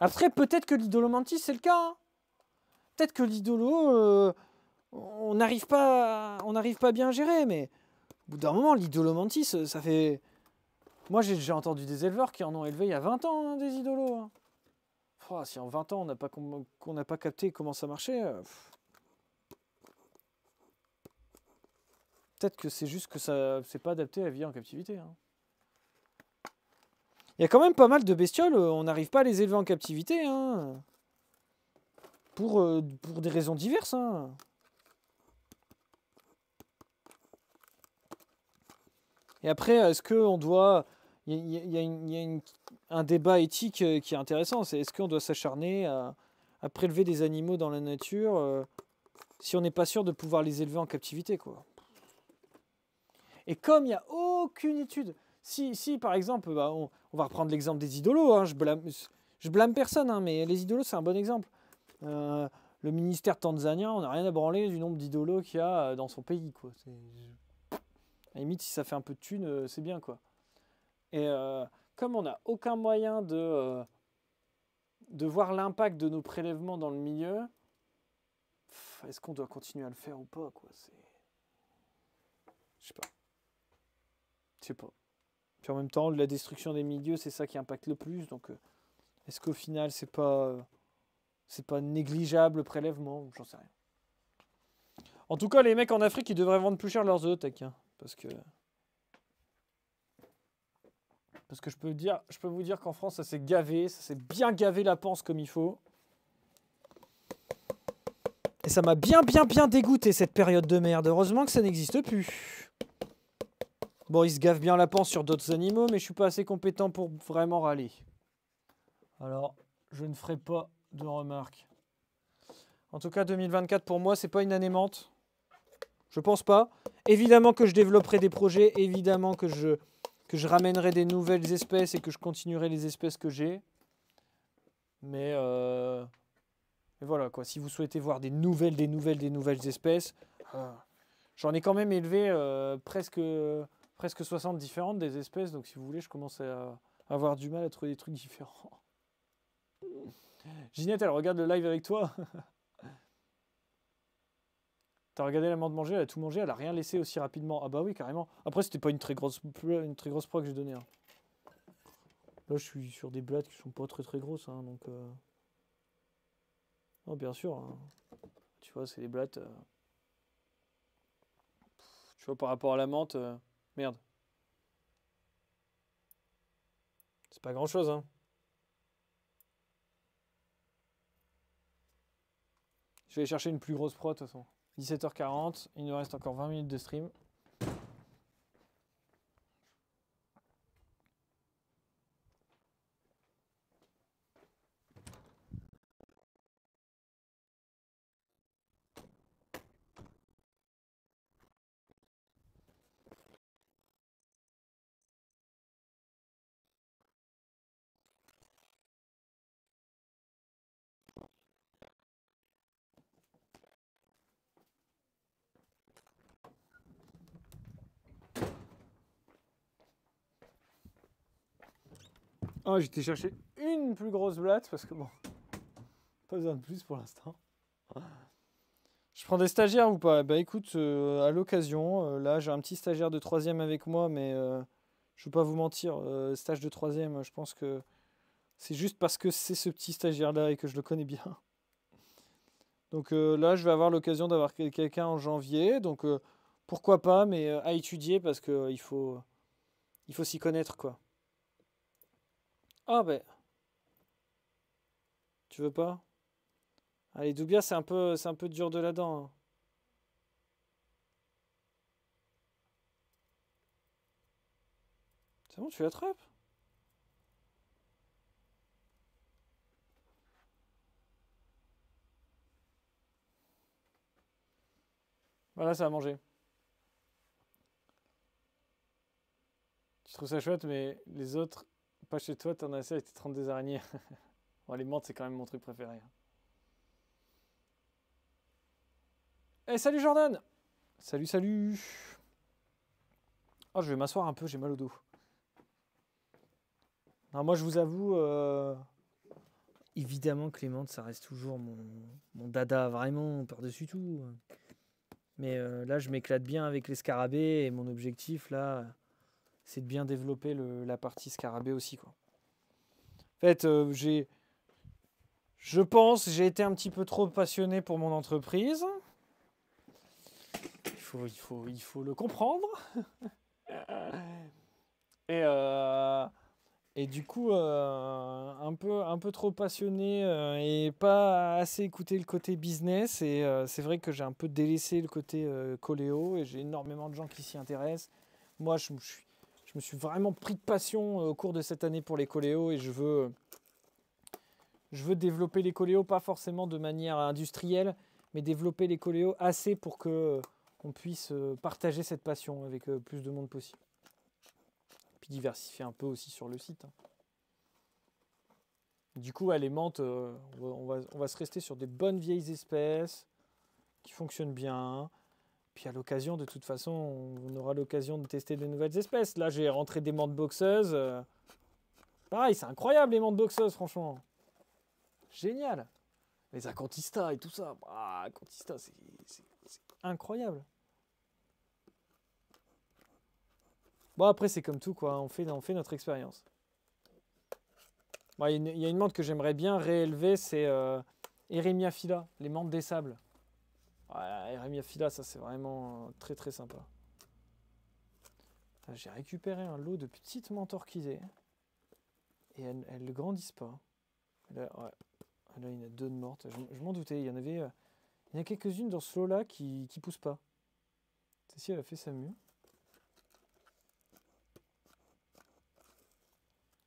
[SPEAKER 1] Après, peut-être que l'idolomantis, c'est le cas. Hein. Peut-être que l'idolo, euh, on n'arrive pas, pas à bien gérer, mais au bout d'un moment, l'idolomantis, ça fait, moi, j'ai déjà entendu des éleveurs qui en ont élevé il y a 20 ans, hein, des idolos. Hein. si en 20 ans, on n'a pas, qu'on pas capté comment ça marchait... Euh, Peut-être que c'est juste que ça c'est pas adapté à la vie en captivité. Hein. Il y a quand même pas mal de bestioles, euh, on n'arrive pas à les élever en captivité. Pour, euh, pour des raisons diverses. Et après, est-ce qu'on doit il y a, un débat éthique euh, qui est intéressant. C'est est-ce qu'on doit s'acharner à, prélever des animaux dans la nature euh, si on n'est pas sûr de pouvoir les élever en captivité, quoi. Et comme il n'y a aucune étude, si, si par exemple, bah, on, va reprendre l'exemple des idolos, hein, je, blâme, je blâme personne, hein, mais les idolos, c'est un bon exemple. Euh, le ministère tanzanien, on n'a rien à branler du nombre d'idolos qu'il y a dans son pays, quoi. À la limite, si ça fait un peu de thunes, c'est bien, quoi. Et euh, comme on n'a aucun moyen de, euh, de voir l'impact de nos prélèvements dans le milieu, est-ce qu'on doit continuer à le faire ou pas quoi c'est je sais pas je sais pas puis en même temps la destruction des milieux c'est ça qui impacte le plus donc euh, est-ce qu'au final c'est pas c'est pas négligeable le prélèvement j'en sais rien en tout cas les mecs en Afrique ils devraient vendre plus cher leurs œufs hein, parce que parce que je peux, vous dire qu'en France, ça s'est gavé, ça s'est bien gavé la panse comme il faut. Et ça m'a bien, bien, bien dégoûté cette période de merde. Heureusement que ça n'existe plus. Bon, ils se gavent bien la panse sur d'autres animaux, mais je suis pas assez compétent pour vraiment râler. Alors, je ne ferai pas de remarques. En tout cas, 2024 pour moi, c'est pas une année mente. Je pense pas. Évidemment que je développerai des projets, évidemment que je que je ramènerai des nouvelles espèces et que je continuerai les espèces que j'ai. Mais, euh, voilà, quoi. Si vous souhaitez voir des nouvelles, des nouvelles, des nouvelles espèces, euh, j'en ai quand même élevé euh, presque, presque 60 différentes des espèces. Donc, si vous voulez, je commence à avoir du mal à trouver des trucs différents. Ginette, elle regarde le live avec toi regarder la menthe manger, elle a tout mangé, elle a rien laissé aussi rapidement. Ah bah oui, carrément. Après, c'était pas une très grosse, une très grosse proie que j'ai donnée. Hein. Là, je suis sur des blattes qui sont pas très très grosses, hein, donc. Euh... Oh, bien sûr. Hein. Tu vois, c'est des blattes. Euh. tu vois, par rapport à la menthe, euh, merde. C'est pas grand chose, hein. Je vais chercher une plus grosse proie, de toute façon. 17h40, il nous reste encore 20 minutes de stream. Ah, j'étais chercher une plus grosse blatte parce que bon, pas besoin de plus pour l'instant. Je prends des stagiaires ou pas Bah écoute, euh, à l'occasion, euh, là j'ai un petit stagiaire de troisième avec moi, mais euh, je ne veux pas vous mentir, stage de troisième, je pense que c'est juste parce que c'est ce petit stagiaire-là et que je le connais bien. Donc là, je vais avoir l'occasion d'avoir quelqu'un en janvier, donc pourquoi pas, mais à étudier parce qu'il faut, il faut s'y connaître quoi. Ah ben. Tu veux pas Allez, Doubia, c'est un peu c'est un peu dur de la dent. Hein. C'est bon, tu l'attrapes Voilà, ça a mangé. Tu trouves ça chouette, mais les autres pas chez toi, t'en as assez avec tes 32 araignées. bon, les menthes, c'est quand même mon truc préféré. Hein. Eh, salut Jordan Salut, salut Oh, je vais m'asseoir un peu, j'ai mal au dos. Non, moi, je vous avoue, que euh, évidemment, Clémente, ça reste toujours mon, dada, vraiment, par-dessus tout. Mais euh, là, je m'éclate bien avec les scarabées et mon objectif, là, c'est de bien développer la partie scarabée aussi. Quoi. En fait, euh, j'ai, je pense, j'ai été un petit peu trop passionné pour mon entreprise. Il faut, il faut, il faut le comprendre. et, euh, et du coup, euh, un, peu, un peu trop passionné et pas assez écouté le côté business. Et c'est vrai que j'ai un peu délaissé le côté coléo et j'ai énormément de gens qui s'y intéressent. Moi, je, je suis je me suis vraiment pris de passion euh, au cours de cette année pour les coléos et je veux, développer les coléos, pas forcément de manière industrielle, mais développer les coléos assez pour euh, qu'on puisse euh, partager cette passion avec plus de monde possible. Puis diversifier un peu aussi sur le site. Hein. Du coup, à l'aimante, on va se rester sur des bonnes vieilles espèces qui fonctionnent bien. Puis à l'occasion, de toute façon, on aura l'occasion de tester de nouvelles espèces. Là, j'ai rentré des mantes boxeuses. Euh, pareil, c'est incroyable les mantes boxeuses, franchement. Génial. Les acantistas et tout ça. Ah, acantistas, c'est incroyable. Bon, après, c'est comme tout, quoi. On fait, on fait notre expérience. Bah, il y, a une mante que j'aimerais bien réélever, c'est euh, Eremia les mantes des sables. Ouais, Rémi Fila, ça c'est vraiment euh, très très sympa. Ah, j'ai récupéré un lot de petites mentorquidées. Et elles, ne grandissent pas. Ah, là, il y en a deux de mortes. Je, m'en doutais. Il y en avait. Euh, il y a quelques-unes dans ce lot-là qui ne poussent pas. Celle-ci, elle a fait sa mue.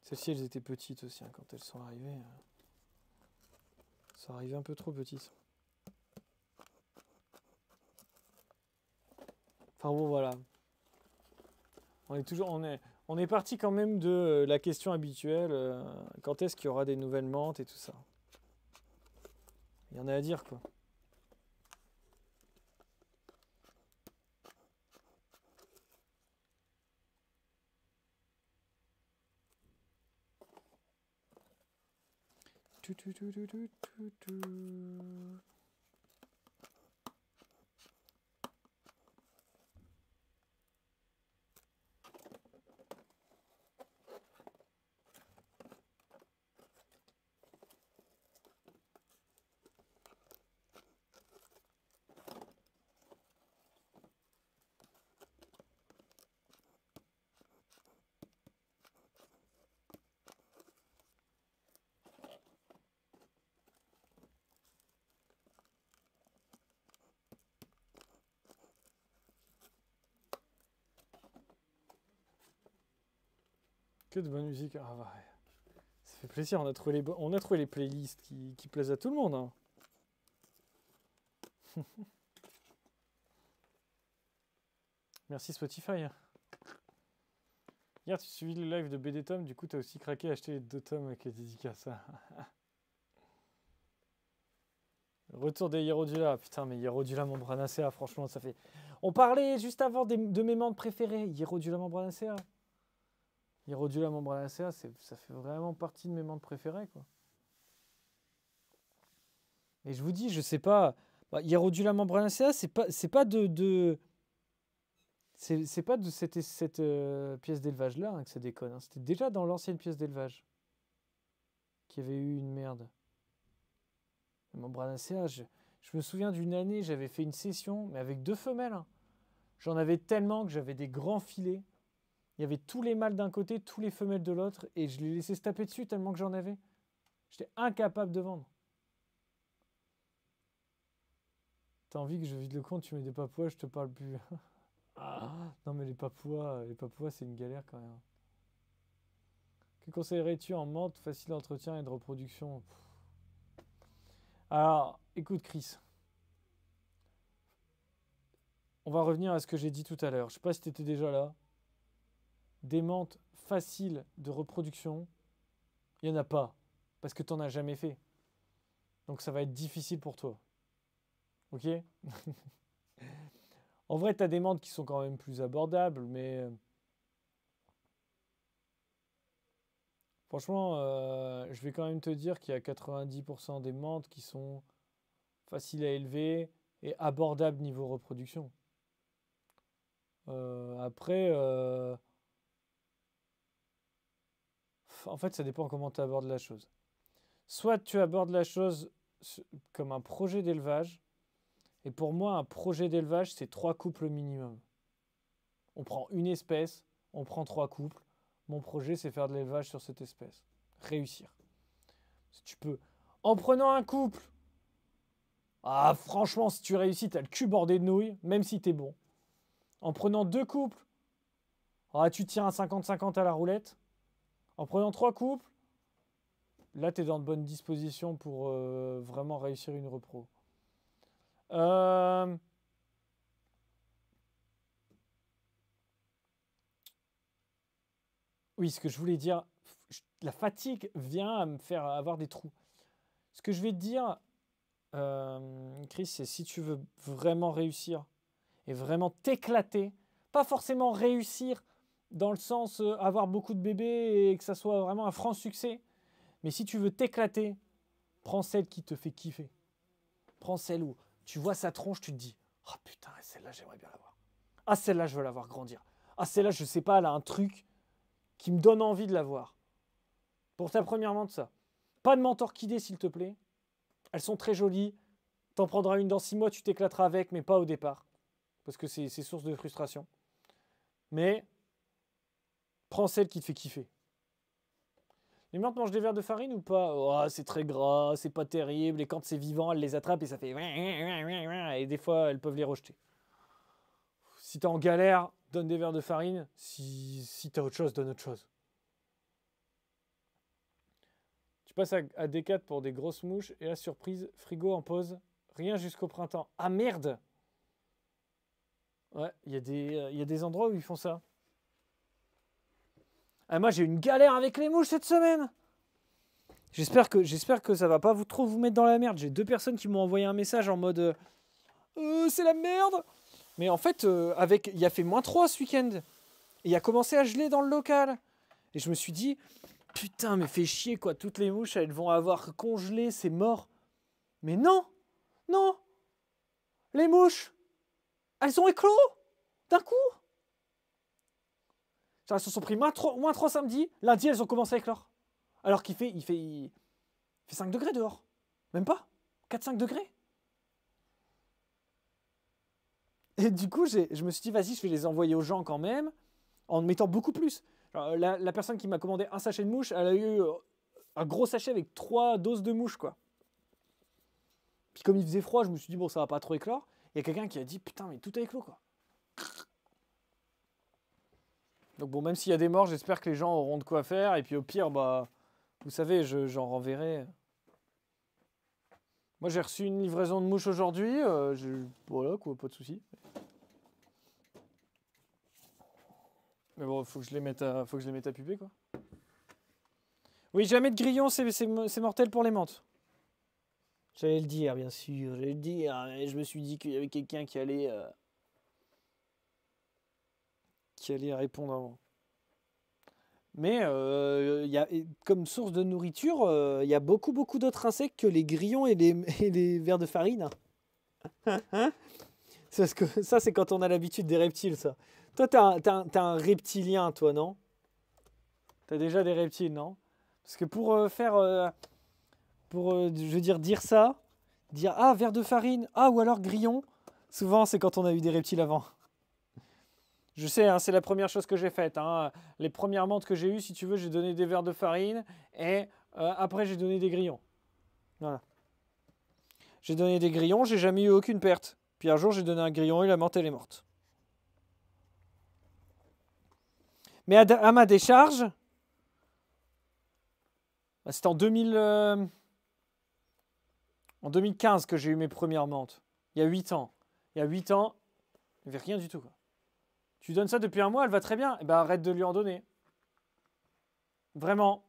[SPEAKER 1] Celles-ci, elles étaient petites aussi hein, quand elles sont arrivées. Euh. Ça elles sont arrivées un peu trop petites. Enfin bon, voilà. On est toujours, on est, on est parti quand même de euh, la question habituelle. Euh, quand est-ce qu'il y aura des nouvelles mentes et tout ça Il y en a à dire quoi. Que de bonne musique. Ah, bah, ça fait plaisir, on a trouvé les, on a trouvé les playlists qui, plaisent à tout le monde. Hein. Merci Spotify. Hier, tu suivis le live de BD Tom, du coup, t'as aussi craqué acheter les deux tomes qui avec à ça. Retour des Hierodula. Putain, mais Hierodula Membranacea, franchement, ça fait. On parlait juste avant de mes membres préférés. Hierodula Membranacea. Irodula membranacea, ça fait vraiment partie de mes membres préférés. Quoi. Et je vous dis, je sais pas. Bah, membranacea, c'est pas, pas de. c'est pas de cette, cette euh, pièce d'élevage-là hein, que ça déconne. Hein. C'était déjà dans l'ancienne pièce d'élevage qu'il y avait eu une merde. La membranacea, je, me souviens d'une année, j'avais fait une session, mais avec deux femelles. Hein. J'en avais tellement que j'avais des grands filets. Il y avait tous les mâles d'un côté, tous les femelles de l'autre, et je les laissais se taper dessus tellement que j'en avais. J'étais incapable de vendre. T'as envie que je vide le compte, tu mets des papouas, je te parle plus. Ah. non mais les papouas, les papouas c'est une galère quand même. Que conseillerais-tu en menthe, facile d'entretien et de reproduction Alors, écoute Chris. On va revenir à ce que j'ai dit tout à l'heure. Je sais pas si tu étais déjà là des menthes faciles de reproduction, il n'y en a pas, parce que tu n'en as jamais fait. Donc ça va être difficile pour toi. Ok En vrai, tu as des menthes qui sont quand même plus abordables, mais... Euh, franchement, euh, je vais quand même te dire qu'il y a 90% des menthes qui sont faciles à élever et abordables niveau reproduction. Euh, après, en fait, ça dépend comment tu abordes la chose. Soit tu abordes la chose comme un projet d'élevage, et pour moi, un projet d'élevage, c'est trois couples minimum. On prend une espèce, on prend trois couples. Mon projet, c'est faire de l'élevage sur cette espèce. Réussir. Si tu peux, en prenant un couple, ah, franchement, si tu réussis, t'as le cul bordé de nouilles, même si t'es bon. En prenant deux couples, ah, tu tiens un 50-50 à la roulette. En prenant trois couples, là, tu es dans de bonnes dispositions pour euh, vraiment réussir une repro. Euh, oui, ce que je voulais dire, la fatigue vient à me faire avoir des trous. Ce que je vais te dire, euh, Chris, c'est si tu veux vraiment réussir et vraiment t'éclater, pas forcément réussir dans le sens euh, avoir beaucoup de bébés et que ça soit vraiment un franc succès. Mais si tu veux t'éclater, prends celle qui te fait kiffer. Prends celle où tu vois sa tronche, tu te dis Oh putain, celle-là, j'aimerais bien voir. Ah, celle-là, je veux la voir grandir. Ah, celle-là, je sais pas, elle a un truc qui me donne envie de la voir. Pour ta première vente, ça. Pas de mentor kidé, s'il te plaît. Elles sont très jolies. T'en prendras une dans six mois, tu t'éclateras avec, mais pas au départ. Parce que c'est source de frustration. Mais Prends celle qui te fait kiffer. Les maintenant mangent des verres de farine ou pas oh, C'est très gras, c'est pas terrible. Et quand c'est vivant, elles les attrapent et ça fait. Et des fois, elles peuvent les rejeter. Si t'es en galère, donne des verres de farine. Si, t'as autre chose, donne autre chose. Tu passes à, à D4 pour des grosses mouches et à surprise, frigo en pause. Rien jusqu'au printemps. Ah merde Ouais, il y, euh, y a des endroits où ils font ça. Ah, moi, j'ai une galère avec les mouches cette semaine. J'espère que, j'espère que ça va pas vous, trop vous mettre dans la merde. J'ai deux personnes qui m'ont envoyé un message en mode euh, euh, c'est la merde. Mais en fait, il euh, avec, il a fait moins 3 ce week-end. Et il a commencé à geler dans le local. Et je me suis dit, putain, mais fais chier quoi, toutes les mouches, elles vont avoir congelé, c'est mort. Mais non, non, les mouches, elles ont éclos d'un coup. Elles se sont pris moins 3, moins samedi. Lundi, elles ont commencé à éclore. Alors qu'il fait, il fait, fait 5 degrés dehors. Même pas. 4-5 degrés. Et du coup, je me suis dit, vas-y, je vais les envoyer aux gens quand même, en mettant beaucoup plus. la, personne qui m'a commandé un sachet de mouche, elle a eu euh, un gros sachet avec 3 doses de mouche, quoi. Puis comme il faisait froid, je me suis dit, bon, ça va pas trop éclore. Il y a quelqu'un qui a dit, putain, mais tout a éclos, quoi. Donc bon, même s'il y a des morts, j'espère que les gens auront de quoi faire. Et puis au pire, bah, vous savez, j'en renverrai. Moi, j'ai reçu une livraison de mouches aujourd'hui. Euh, voilà, quoi, pas de souci. Mais bon, faut que je les mette à, faut que je les mette à puber, quoi. Oui, jamais de grillons, c'est mortel pour les menthes. J'allais le dire, bien sûr. J'allais le dire. je me suis dit qu'il y avait quelqu'un qui allait... Euh, qui allait répondre avant. Mais euh, y a, comme source de nourriture, euh, il y a beaucoup, beaucoup d'autres insectes que les grillons et les, et vers de farine. que ça, c'est quand on a l'habitude des reptiles, ça. Toi, t'es un, un, reptilien, toi, non T'as déjà des reptiles, non Parce que pour euh, faire... Euh, pour, je veux dire, dire ça, dire « Ah, vers de farine !» Ah, ou alors grillon Souvent, c'est quand on a eu des reptiles avant. Je sais, hein, c'est la première chose que j'ai faite. Hein. Les premières menthes que j'ai eues, si tu veux, j'ai donné des verres de farine et euh, après j'ai donné des grillons. J'ai donné des grillons, j'ai jamais eu aucune perte. Puis un jour, j'ai donné un grillon et la menthe, elle est morte. Mais à, ma décharge, c'est bah, c'était en, euh, en 2015 que j'ai eu mes premières menthes. Il y a 8 ans. Il y a 8 ans, il n'y avait rien du tout. Tu donnes ça depuis un mois, elle va très bien. Eh ben, arrête de lui en donner. Vraiment.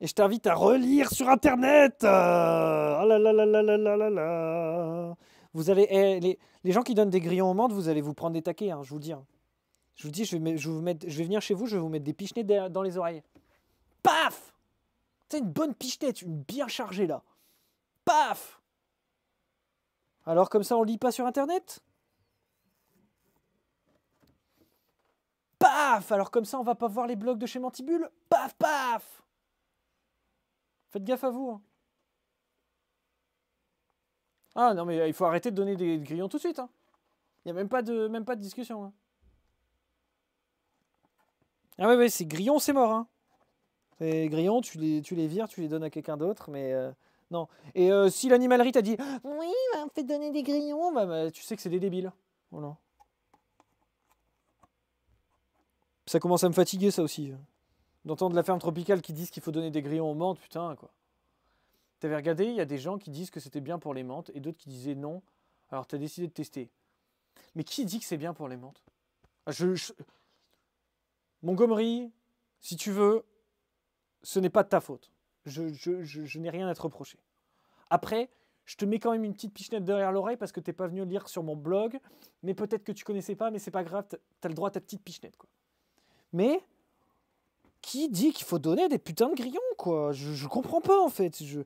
[SPEAKER 1] Et je t'invite à relire sur Internet. Euh, oh là là là là là là Vous allez, eh, les, gens qui donnent des grillons au monde, vous allez vous prendre des taquets, hein, hein. je vous le dis. Je vous dis, je vais, venir chez vous, je vais vous mettre des pichenets dans les oreilles. Paf C'est une bonne pichenette, une bien chargée là. Paf Alors comme ça, on lit pas sur Internet Paf Alors comme ça, on va pas voir les blocs de chez Mantibule. Paf, paf Faites gaffe à vous. Hein. Ah non, mais euh, il faut arrêter de donner des grillons tout de suite. Hein. Il n'y a même pas de, même pas de discussion. Hein. Ah ouais, c'est grillon, c'est mort. Hein. C'est grillon, tu les, tu les vires, tu les donnes à quelqu'un d'autre, mais... Euh, non. Et euh, si l'animalerie t'a dit « Oui, on fait donner des grillons bah, bah, tu sais que c'est des débiles. Oh non. Ça commence à me fatiguer, ça aussi. D'entendre la ferme tropicale qui disent qu'il faut donner des grillons aux menthes, putain, quoi. T'avais regardé, il y a des gens qui disent que c'était bien pour les menthes et d'autres qui disaient non. Alors t'as décidé de tester. Mais qui dit que c'est bien pour les menthes ah, je, Montgomery, si tu veux, ce n'est pas de ta faute. Je, n'ai rien à te reprocher. Après, je te mets quand même une petite pichenette derrière l'oreille parce que t'es pas venu lire sur mon blog, mais peut-être que tu connaissais pas, mais c'est pas grave, t'as le droit à ta petite pichenette, quoi. Mais qui dit qu'il faut donner des putains de grillons, quoi je, comprends pas, en fait. Je...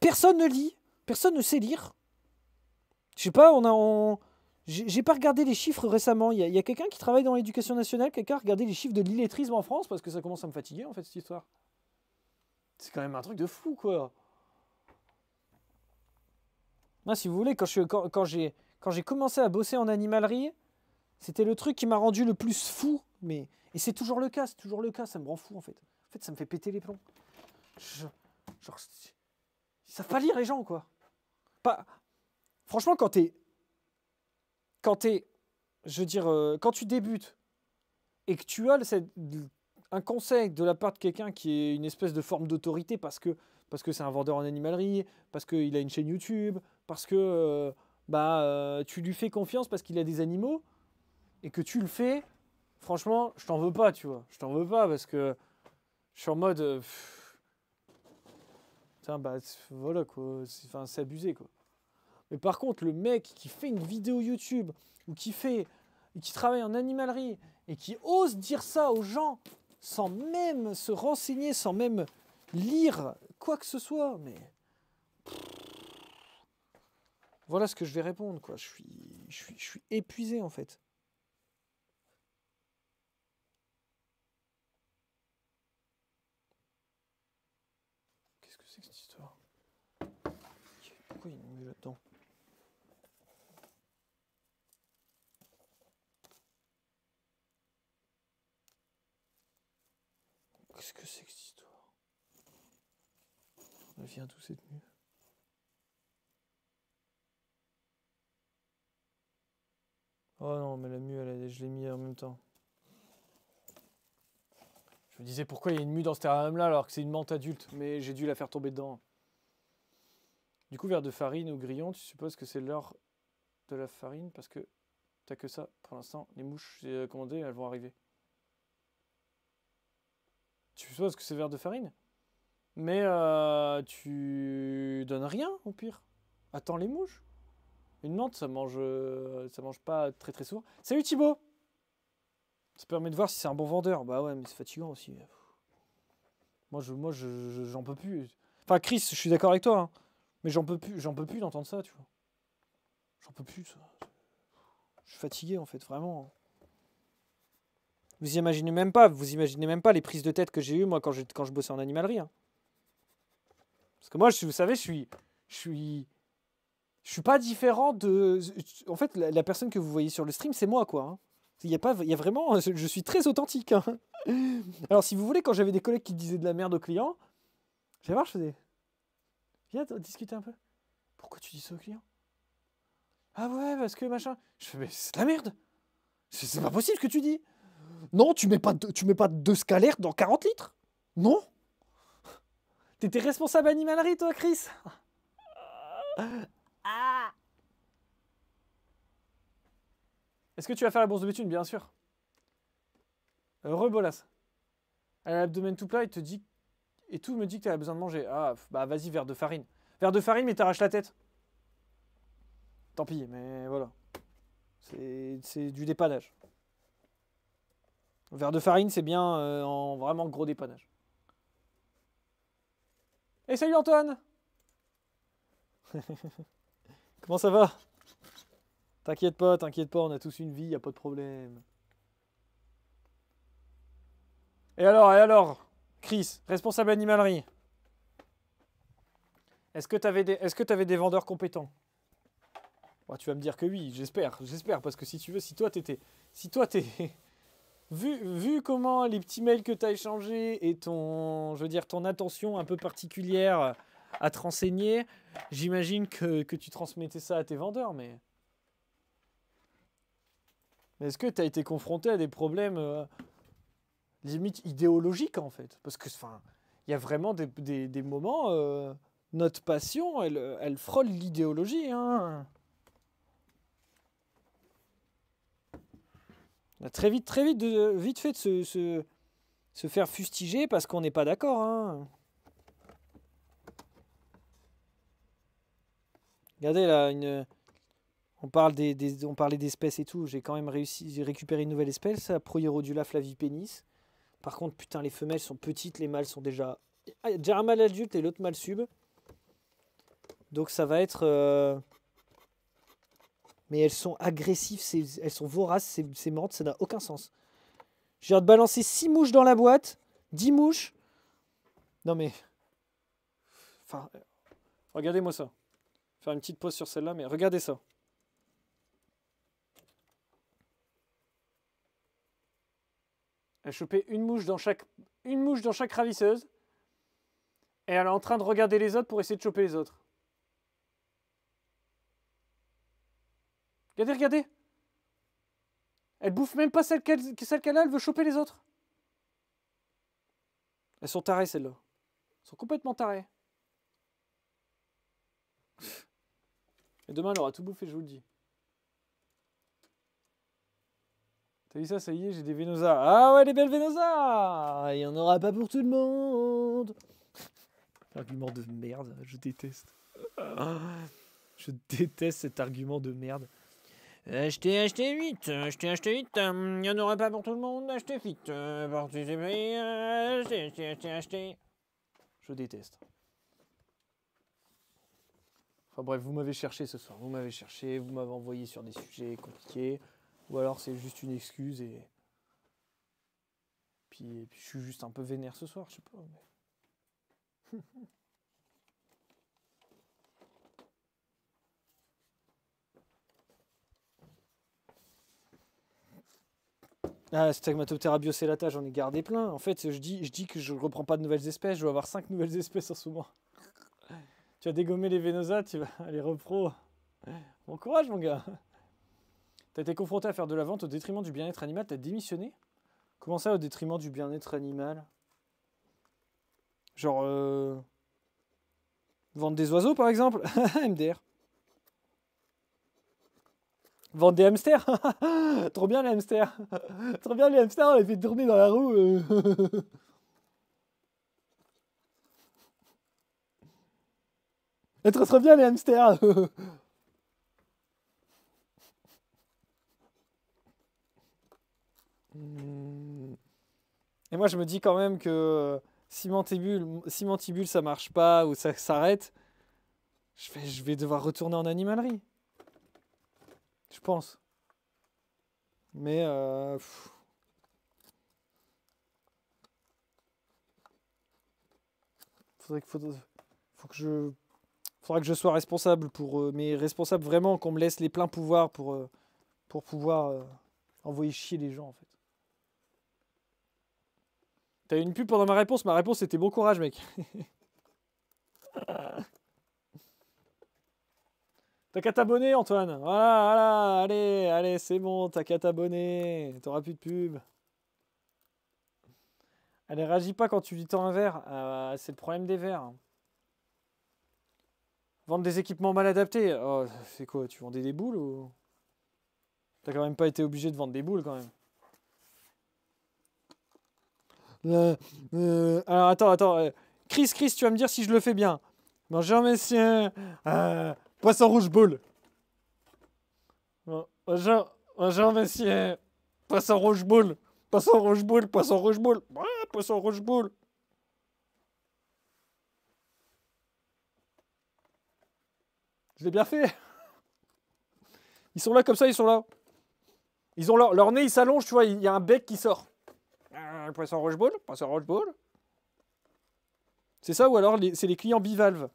[SPEAKER 1] Personne ne lit. Personne ne sait lire. Je sais pas, on a... J'ai pas regardé les chiffres récemment. Il y a, quelqu'un qui travaille dans l'éducation nationale, quelqu'un a regardé les chiffres de l'illettrisme en France, parce que ça commence à me fatiguer, en fait, cette histoire. C'est quand même un truc de fou, quoi. Moi, si vous voulez, quand j'ai quand, commencé à bosser en animalerie, c'était le truc qui m'a rendu le plus fou, mais et c'est toujours le cas, c'est toujours le cas, ça me rend fou en fait. En fait, ça me fait péter les plombs. genre, ils savent lire les gens, quoi. Pas, franchement, quand t'es, quand t'es, je veux dire, euh, quand tu débutes et que tu as un conseil de la part de quelqu'un qui est une espèce de forme d'autorité parce que parce que c'est un vendeur en animalerie, parce qu'il a une chaîne YouTube, parce que euh, bah euh, tu lui fais confiance parce qu'il a des animaux et que tu le fais franchement, je t'en veux pas, tu vois. Je t'en veux pas parce que je suis en mode. tiens, euh, putain, bah voilà quoi. Enfin, c'est abusé quoi. Mais par contre, le mec qui fait une vidéo YouTube ou qui fait. qui travaille en animalerie et qui ose dire ça aux gens sans même se renseigner, sans même lire quoi que ce soit, mais. Voilà ce que je vais répondre, quoi. je suis, je suis épuisé en fait. là Qu'est-ce que c'est que cette histoire Elle vient d'où cette mue Oh non, mais la mue, elle, je l'ai mis en même temps. Je me disais pourquoi il y a une mue dans ce terrain là alors que c'est une menthe adulte, mais j'ai dû la faire tomber dedans. Du coup, verre de farine ou grillon, tu supposes que c'est l'heure de la farine parce que t'as que ça pour l'instant. Les mouches, j'ai euh, commandé, elles vont arriver. Tu supposes que c'est verre de farine Mais euh, tu donnes rien au pire. Attends les mouches. Une menthe, ça mange, euh, ça mange pas très très souvent. Salut Thibaut Ça permet de voir si c'est un bon vendeur. Bah ouais, mais c'est fatigant aussi. Moi, je, moi, j'en peux plus. Enfin, Chris, je suis d'accord avec toi. Hein. Mais j'en peux plus, j'en peux plus d'entendre ça, tu vois. J'en peux plus. Ça. Je suis fatigué en fait, vraiment. Vous imaginez même pas, vous imaginez même pas les prises de tête que j'ai eues moi quand je, quand je bossais en animalerie. Hein. Parce que moi, vous savez, je suis, je suis, je suis pas différent de. En fait, la, personne que vous voyez sur le stream, c'est moi, quoi. Hein. Il y a pas, il y vraiment, je suis très authentique. Hein. Alors, si vous voulez, quand j'avais des collègues qui disaient de la merde aux clients, j'avais marché. Viens discuter un peu. Pourquoi tu dis ça au client Ah ouais, parce que machin. Je fais, mais c'est de la merde C'est pas possible ce que tu dis Non, tu mets pas tu mets pas deux scalaires dans 40 litres Non T'étais responsable animalerie, toi, Chris ah Est-ce que tu vas faire la bourse de Béthune Bien sûr. Euh, rebolas. a euh, l'abdomen tout plat, il te dit et tout me dit que tu as besoin de manger. Ah, bah vas-y, verre de farine. Verre de farine, mais t'arraches la tête. Tant pis, mais voilà. C'est du dépannage. Verre de farine, c'est bien euh, en vraiment gros dépannage. Et eh, salut Antoine Comment ça va T'inquiète pas, t'inquiète pas, on a tous une vie, y a pas de problème. Et alors, et alors Chris, responsable animalerie. Est-ce que tu avais, des... Est avais des vendeurs compétents bah, Tu vas me dire que oui, j'espère, j'espère, parce que si tu veux, si toi t'étais... Si toi t'es... Vu, vu, comment les petits mails que tu as échangés et ton, je veux dire, ton attention un peu particulière à te renseigner, j'imagine que, tu transmettais ça à tes vendeurs, mais... mais est-ce que tu as été confronté à des problèmes euh, limite idéologique en fait. Parce que, enfin, il y a vraiment des, moments, euh, notre passion, elle, elle frôle l'idéologie. Hein. très vite, très vite, euh, vite fait de se, faire fustiger parce qu'on n'est pas d'accord. Hein. Regardez là, une... on, parle des, on parlait d'espèces et tout. J'ai quand même réussi, j'ai récupéré une nouvelle espèce, Flavi flavipenis. Par contre, putain, les femelles sont petites, les mâles sont déjà... Ah, y a déjà un mâle adulte et l'autre mâle sub. Donc ça va être... Euh, mais elles sont agressives, elles sont voraces, c'est menthe, ça n'a aucun sens. J'ai hâte de balancer 6 mouches dans la boîte, 10 mouches. Non mais... Enfin, euh, regardez-moi ça. Faire une petite pause sur celle-là, mais regardez ça. Elle a chopé une mouche dans chaque, une mouche dans chaque ravisseuse. Et elle est en train de regarder les autres pour essayer de choper les autres. Regardez, regardez. Elle bouffe même pas celle qu'elle a, elle veut choper les autres. Elles sont tarées, celles-là. Elles sont complètement tarées. Et demain, elle aura tout bouffé, je vous le dis. T'as vu ça, ça y est, j'ai des Venosa. Ah ouais, des belles Venosa ah, Il n'y en aura pas pour tout le monde Argument de merde, je déteste. Je déteste cet argument de merde. Achetez, achetez vite, achetez, achetez vite, il n'y en aura pas pour tout le monde, achetez vite, participez, achetez, achetez, achetez, achetez. Je déteste. Enfin bref, vous m'avez cherché ce soir, vous m'avez cherché, vous m'avez envoyé sur des sujets compliqués. Ou alors c'est juste une excuse et. Puis, je suis juste un peu vénère ce soir, je sais pas. Ah, Stegmatoptera biocélata, j'en ai gardé plein. En fait, je dis, je dis que je ne reprends pas de nouvelles espèces. Je dois avoir 5 nouvelles espèces en ce moment. tu as dégommé les Venosa, tu vas les repro. Bon courage, mon gars. T'as été confronté à faire de la vente au détriment du bien-être animal, t'as démissionné Comment ça, au détriment du bien-être animal Genre. Euh... Vendre des oiseaux, par exemple MDR. Vendre des hamsters Trop bien les hamsters Trop bien les hamsters, on les fait tourner dans la roue euh. Trop trop bien les hamsters Et moi, je me dis quand même que si mon si ça marche pas ou ça s'arrête, je vais, devoir retourner en animalerie. Je pense. Mais... Euh, faudrait que, je faudra que je sois responsable pour mes euh, mais responsable vraiment qu'on me laisse les pleins pouvoirs pour euh, pour pouvoir euh, envoyer chier les gens en fait. T'as eu une pub pendant ma réponse Ma réponse était bon courage, mec. T'as qu'à t'abonner, Antoine. Voilà, voilà, allez, allez, c'est bon, t'as qu'à t'abonner. T'auras plus de pub. Allez, réagit pas quand tu lui tends un verre. Euh, c'est le problème des verres. Hein. Vendre des équipements mal adaptés. Oh, c'est quoi Tu vendais des boules ou. T'as quand même pas été obligé de vendre des boules quand même. Euh, euh, alors attends, attends. Euh, Chris, Chris, tu vas me dire si je le fais bien. Bonjour, messieurs. poisson rouge boule. Bonjour, bonjour, messieurs. Poisson rouge boule. Poisson rouge boule, poisson rouge boule. poisson rouge boule. Je l'ai bien fait. Ils sont là comme ça, ils sont là. Ils ont leur, leur nez, il s'allonge, tu vois, il y a un bec qui sort poisson roche poisson roche C'est ça, ou alors c'est les clients bivalves.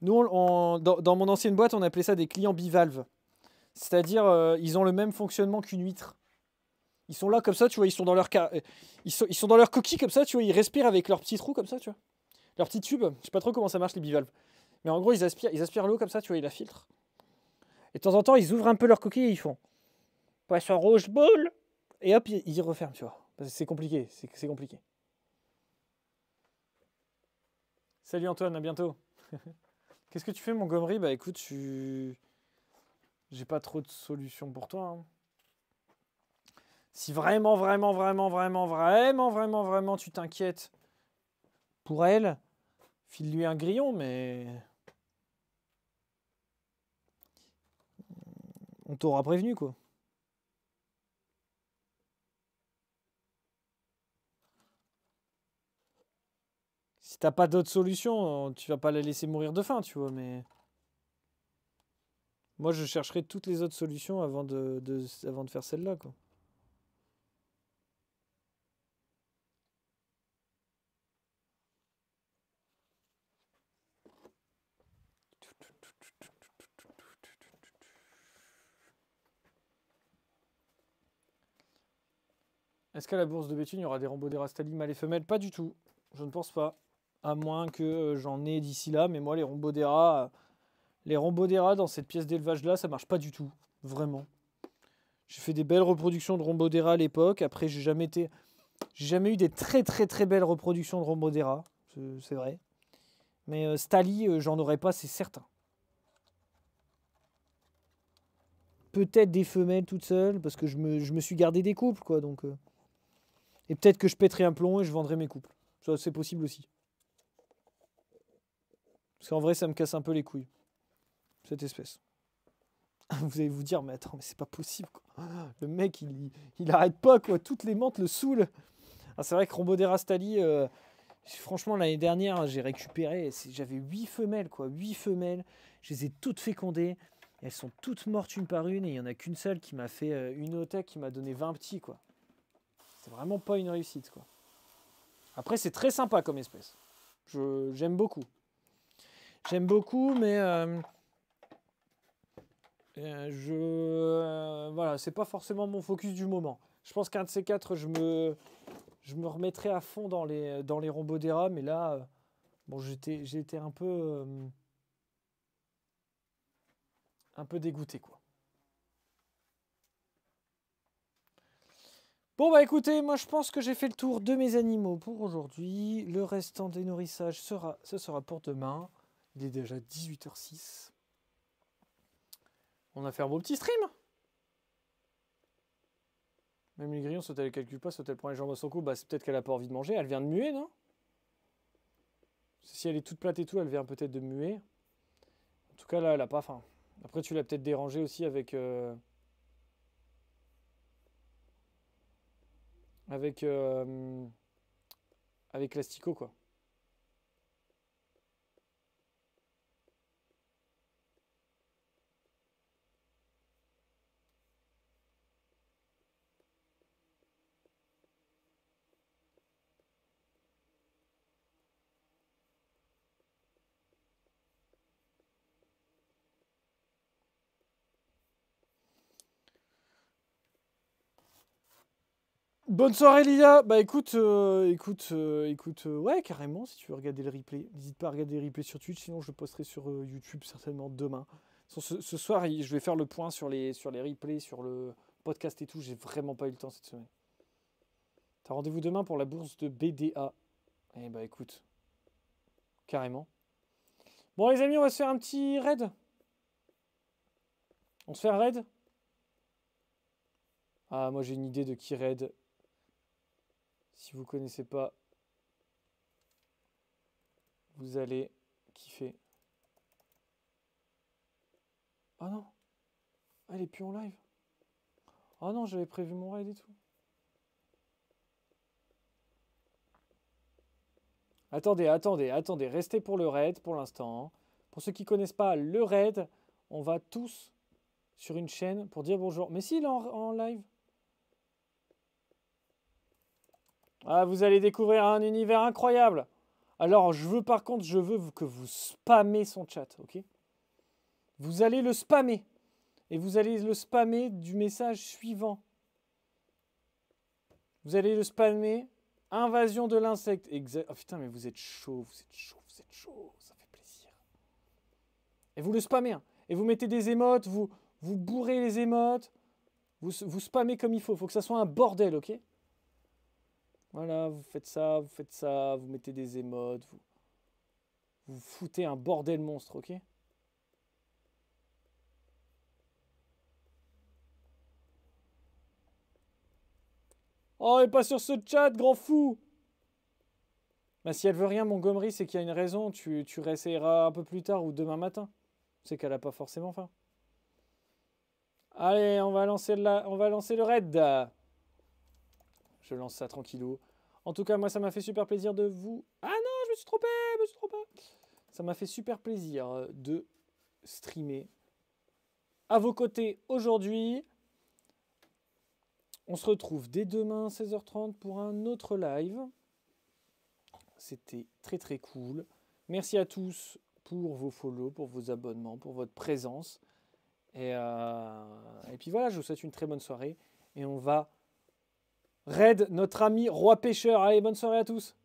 [SPEAKER 1] Nous, dans, mon ancienne boîte, on appelait ça des clients bivalves. C'est-à-dire, euh, ils ont le même fonctionnement qu'une huître. Ils sont là comme ça, tu vois, ils sont dans leur euh, ils, sont, dans leur coquille comme ça, tu vois, ils respirent avec leurs petit trou comme ça, tu vois. Leur petit tube, je sais pas trop comment ça marche les bivalves. Mais en gros, ils aspirent ils aspirent l'eau comme ça, tu vois, ils la filtrent. Et de temps en temps, ils ouvrent un peu leur coquille et ils font Poisson rouge ball et hop, il, referme, tu vois. C'est compliqué, c'est compliqué. Salut Antoine, à bientôt. Qu'est-ce que tu fais Montgomery Bah écoute, tu... j'ai pas trop de solutions pour toi. Hein. Si vraiment, vraiment, vraiment, vraiment, vraiment, vraiment, vraiment, tu t'inquiètes pour elle, file-lui un grillon, mais... On t'aura prévenu, quoi. si t'as pas d'autre solution, euh, tu vas pas la laisser mourir de faim, tu vois, mais... Moi, je chercherai toutes les autres solutions avant de, avant de faire celle-là, quoi. Est-ce qu'à la bourse de Béthune, il y aura des rombo des Rastali mâles et femelles Pas du tout. Je ne pense pas à moins que euh, j'en ai d'ici là. Mais moi, les Rombodera, euh, les Rombodera dans cette pièce d'élevage là, ça marche pas du tout, vraiment. J'ai fait des belles reproductions de Rombodera à l'époque. Après, j'ai jamais été, j'ai jamais eu des très très très belles reproductions de Rombodera, c'est vrai. Mais euh, Stalie, j'en aurais pas, c'est certain. Peut-être des femelles toutes seules, parce que je me, suis gardé des couples, quoi. Donc, Et peut-être que je pèterai un plomb et je vendrai mes couples. Ça, c'est possible aussi. Parce qu'en vrai, ça me casse un peu les couilles, cette espèce. Vous allez vous dire, mais attends, mais c'est pas possible. Le mec, il, il arrête pas, quoi. Toutes les mentes le saoulent. Ah, c'est vrai que Rombo euh, franchement, l'année dernière, j'ai récupéré. J'avais huit femelles, quoi. huit femelles. Je les ai toutes fécondées. Elles sont toutes mortes une par une. Et il y en a qu'une seule qui m'a fait euh, une othèque qui m'a donné 20 petits, quoi. C'est vraiment pas une réussite, quoi. Après, c'est très sympa comme espèce. J'aime beaucoup. J'aime beaucoup, mais euh, euh, je euh, voilà, c'est pas forcément mon focus du moment. Je pense qu'un de ces quatre, je me je me remettrai à fond dans les dans les Rombodera, mais là, bon, j'étais j'étais un peu un peu dégoûté quoi. Bon bah écoutez, moi je pense que j'ai fait le tour de mes animaux pour aujourd'hui. Le restant des nourrissages sera, ce sera pour demain. Il est déjà 18h06. On a fait un beau petit stream. Même les grillons, soit elle calcule pas, soit elle prend les jambes à son cou, bah, c'est peut-être qu'elle a pas envie de manger, elle vient de muer, non Si elle est toute plate et tout, elle vient peut-être de muer. En tout cas, là, elle a pas faim. Après, tu l'as peut-être dérangée aussi avec... Euh, avec... Euh, avec l'astico, quoi. Bonne soirée Lia. Bah écoute, euh, écoute, euh, écoute, euh, ouais carrément. Si tu veux regarder le replay, n'hésite pas à regarder le replay sur Twitch. Sinon, je posterai sur YouTube certainement demain. Ce, soir, je vais faire le point sur les sur les replays, sur le podcast et tout. J'ai vraiment pas eu le temps cette semaine. T'as rendez-vous demain pour la bourse de BDA. Eh bah écoute, carrément. Bon les amis, on va se faire un petit raid. On se fait un raid. Ah moi j'ai une idée de qui raid. Si vous connaissez pas, vous allez kiffer. Ah non Elle est plus en live Oh non, j'avais prévu mon raid et tout. Attendez, attendez, attendez, restez pour le raid pour l'instant. Hein. Pour ceux qui connaissent pas le raid, on va tous sur une chaîne pour dire bonjour. Mais si, il est en live Ah, vous allez découvrir un univers incroyable. Alors, je veux par contre, je veux que vous spammez son chat, ok Vous allez le spammer. Et vous allez le spammer du message suivant. Vous allez le spammer. Invasion de l'insecte. Oh putain, mais vous êtes chaud, vous êtes chaud, vous êtes chaud. Ça fait plaisir. Et vous le spammez. Hein. Et vous mettez des émotes, vous, vous bourrez les émotes. Vous, vous spammez comme il faut. Il Faut que ça soit un bordel, ok voilà, vous faites ça, vous faites ça, vous mettez des émotes, vous, vous foutez un bordel monstre, ok Oh, et pas sur ce chat, grand fou bah, si elle veut rien, Montgomery, c'est qu'il y a une raison. Tu, tu réessayeras un peu plus tard ou demain matin. C'est qu'elle a pas forcément faim. Allez, on va lancer, on va lancer le raid lance ça tranquillou. En tout cas, moi, ça m'a fait super plaisir de vous... Ah non, je me suis trompé, je me suis trompé. Ça m'a fait super plaisir euh, de streamer à vos côtés aujourd'hui. On se retrouve dès demain 16h30 pour un autre live. C'était très très cool. Merci à tous pour vos follow, pour vos abonnements, pour votre présence. Et, euh, et puis voilà, je vous souhaite une très bonne soirée et on va Red, notre ami roi pêcheur. Allez, bonne soirée à tous.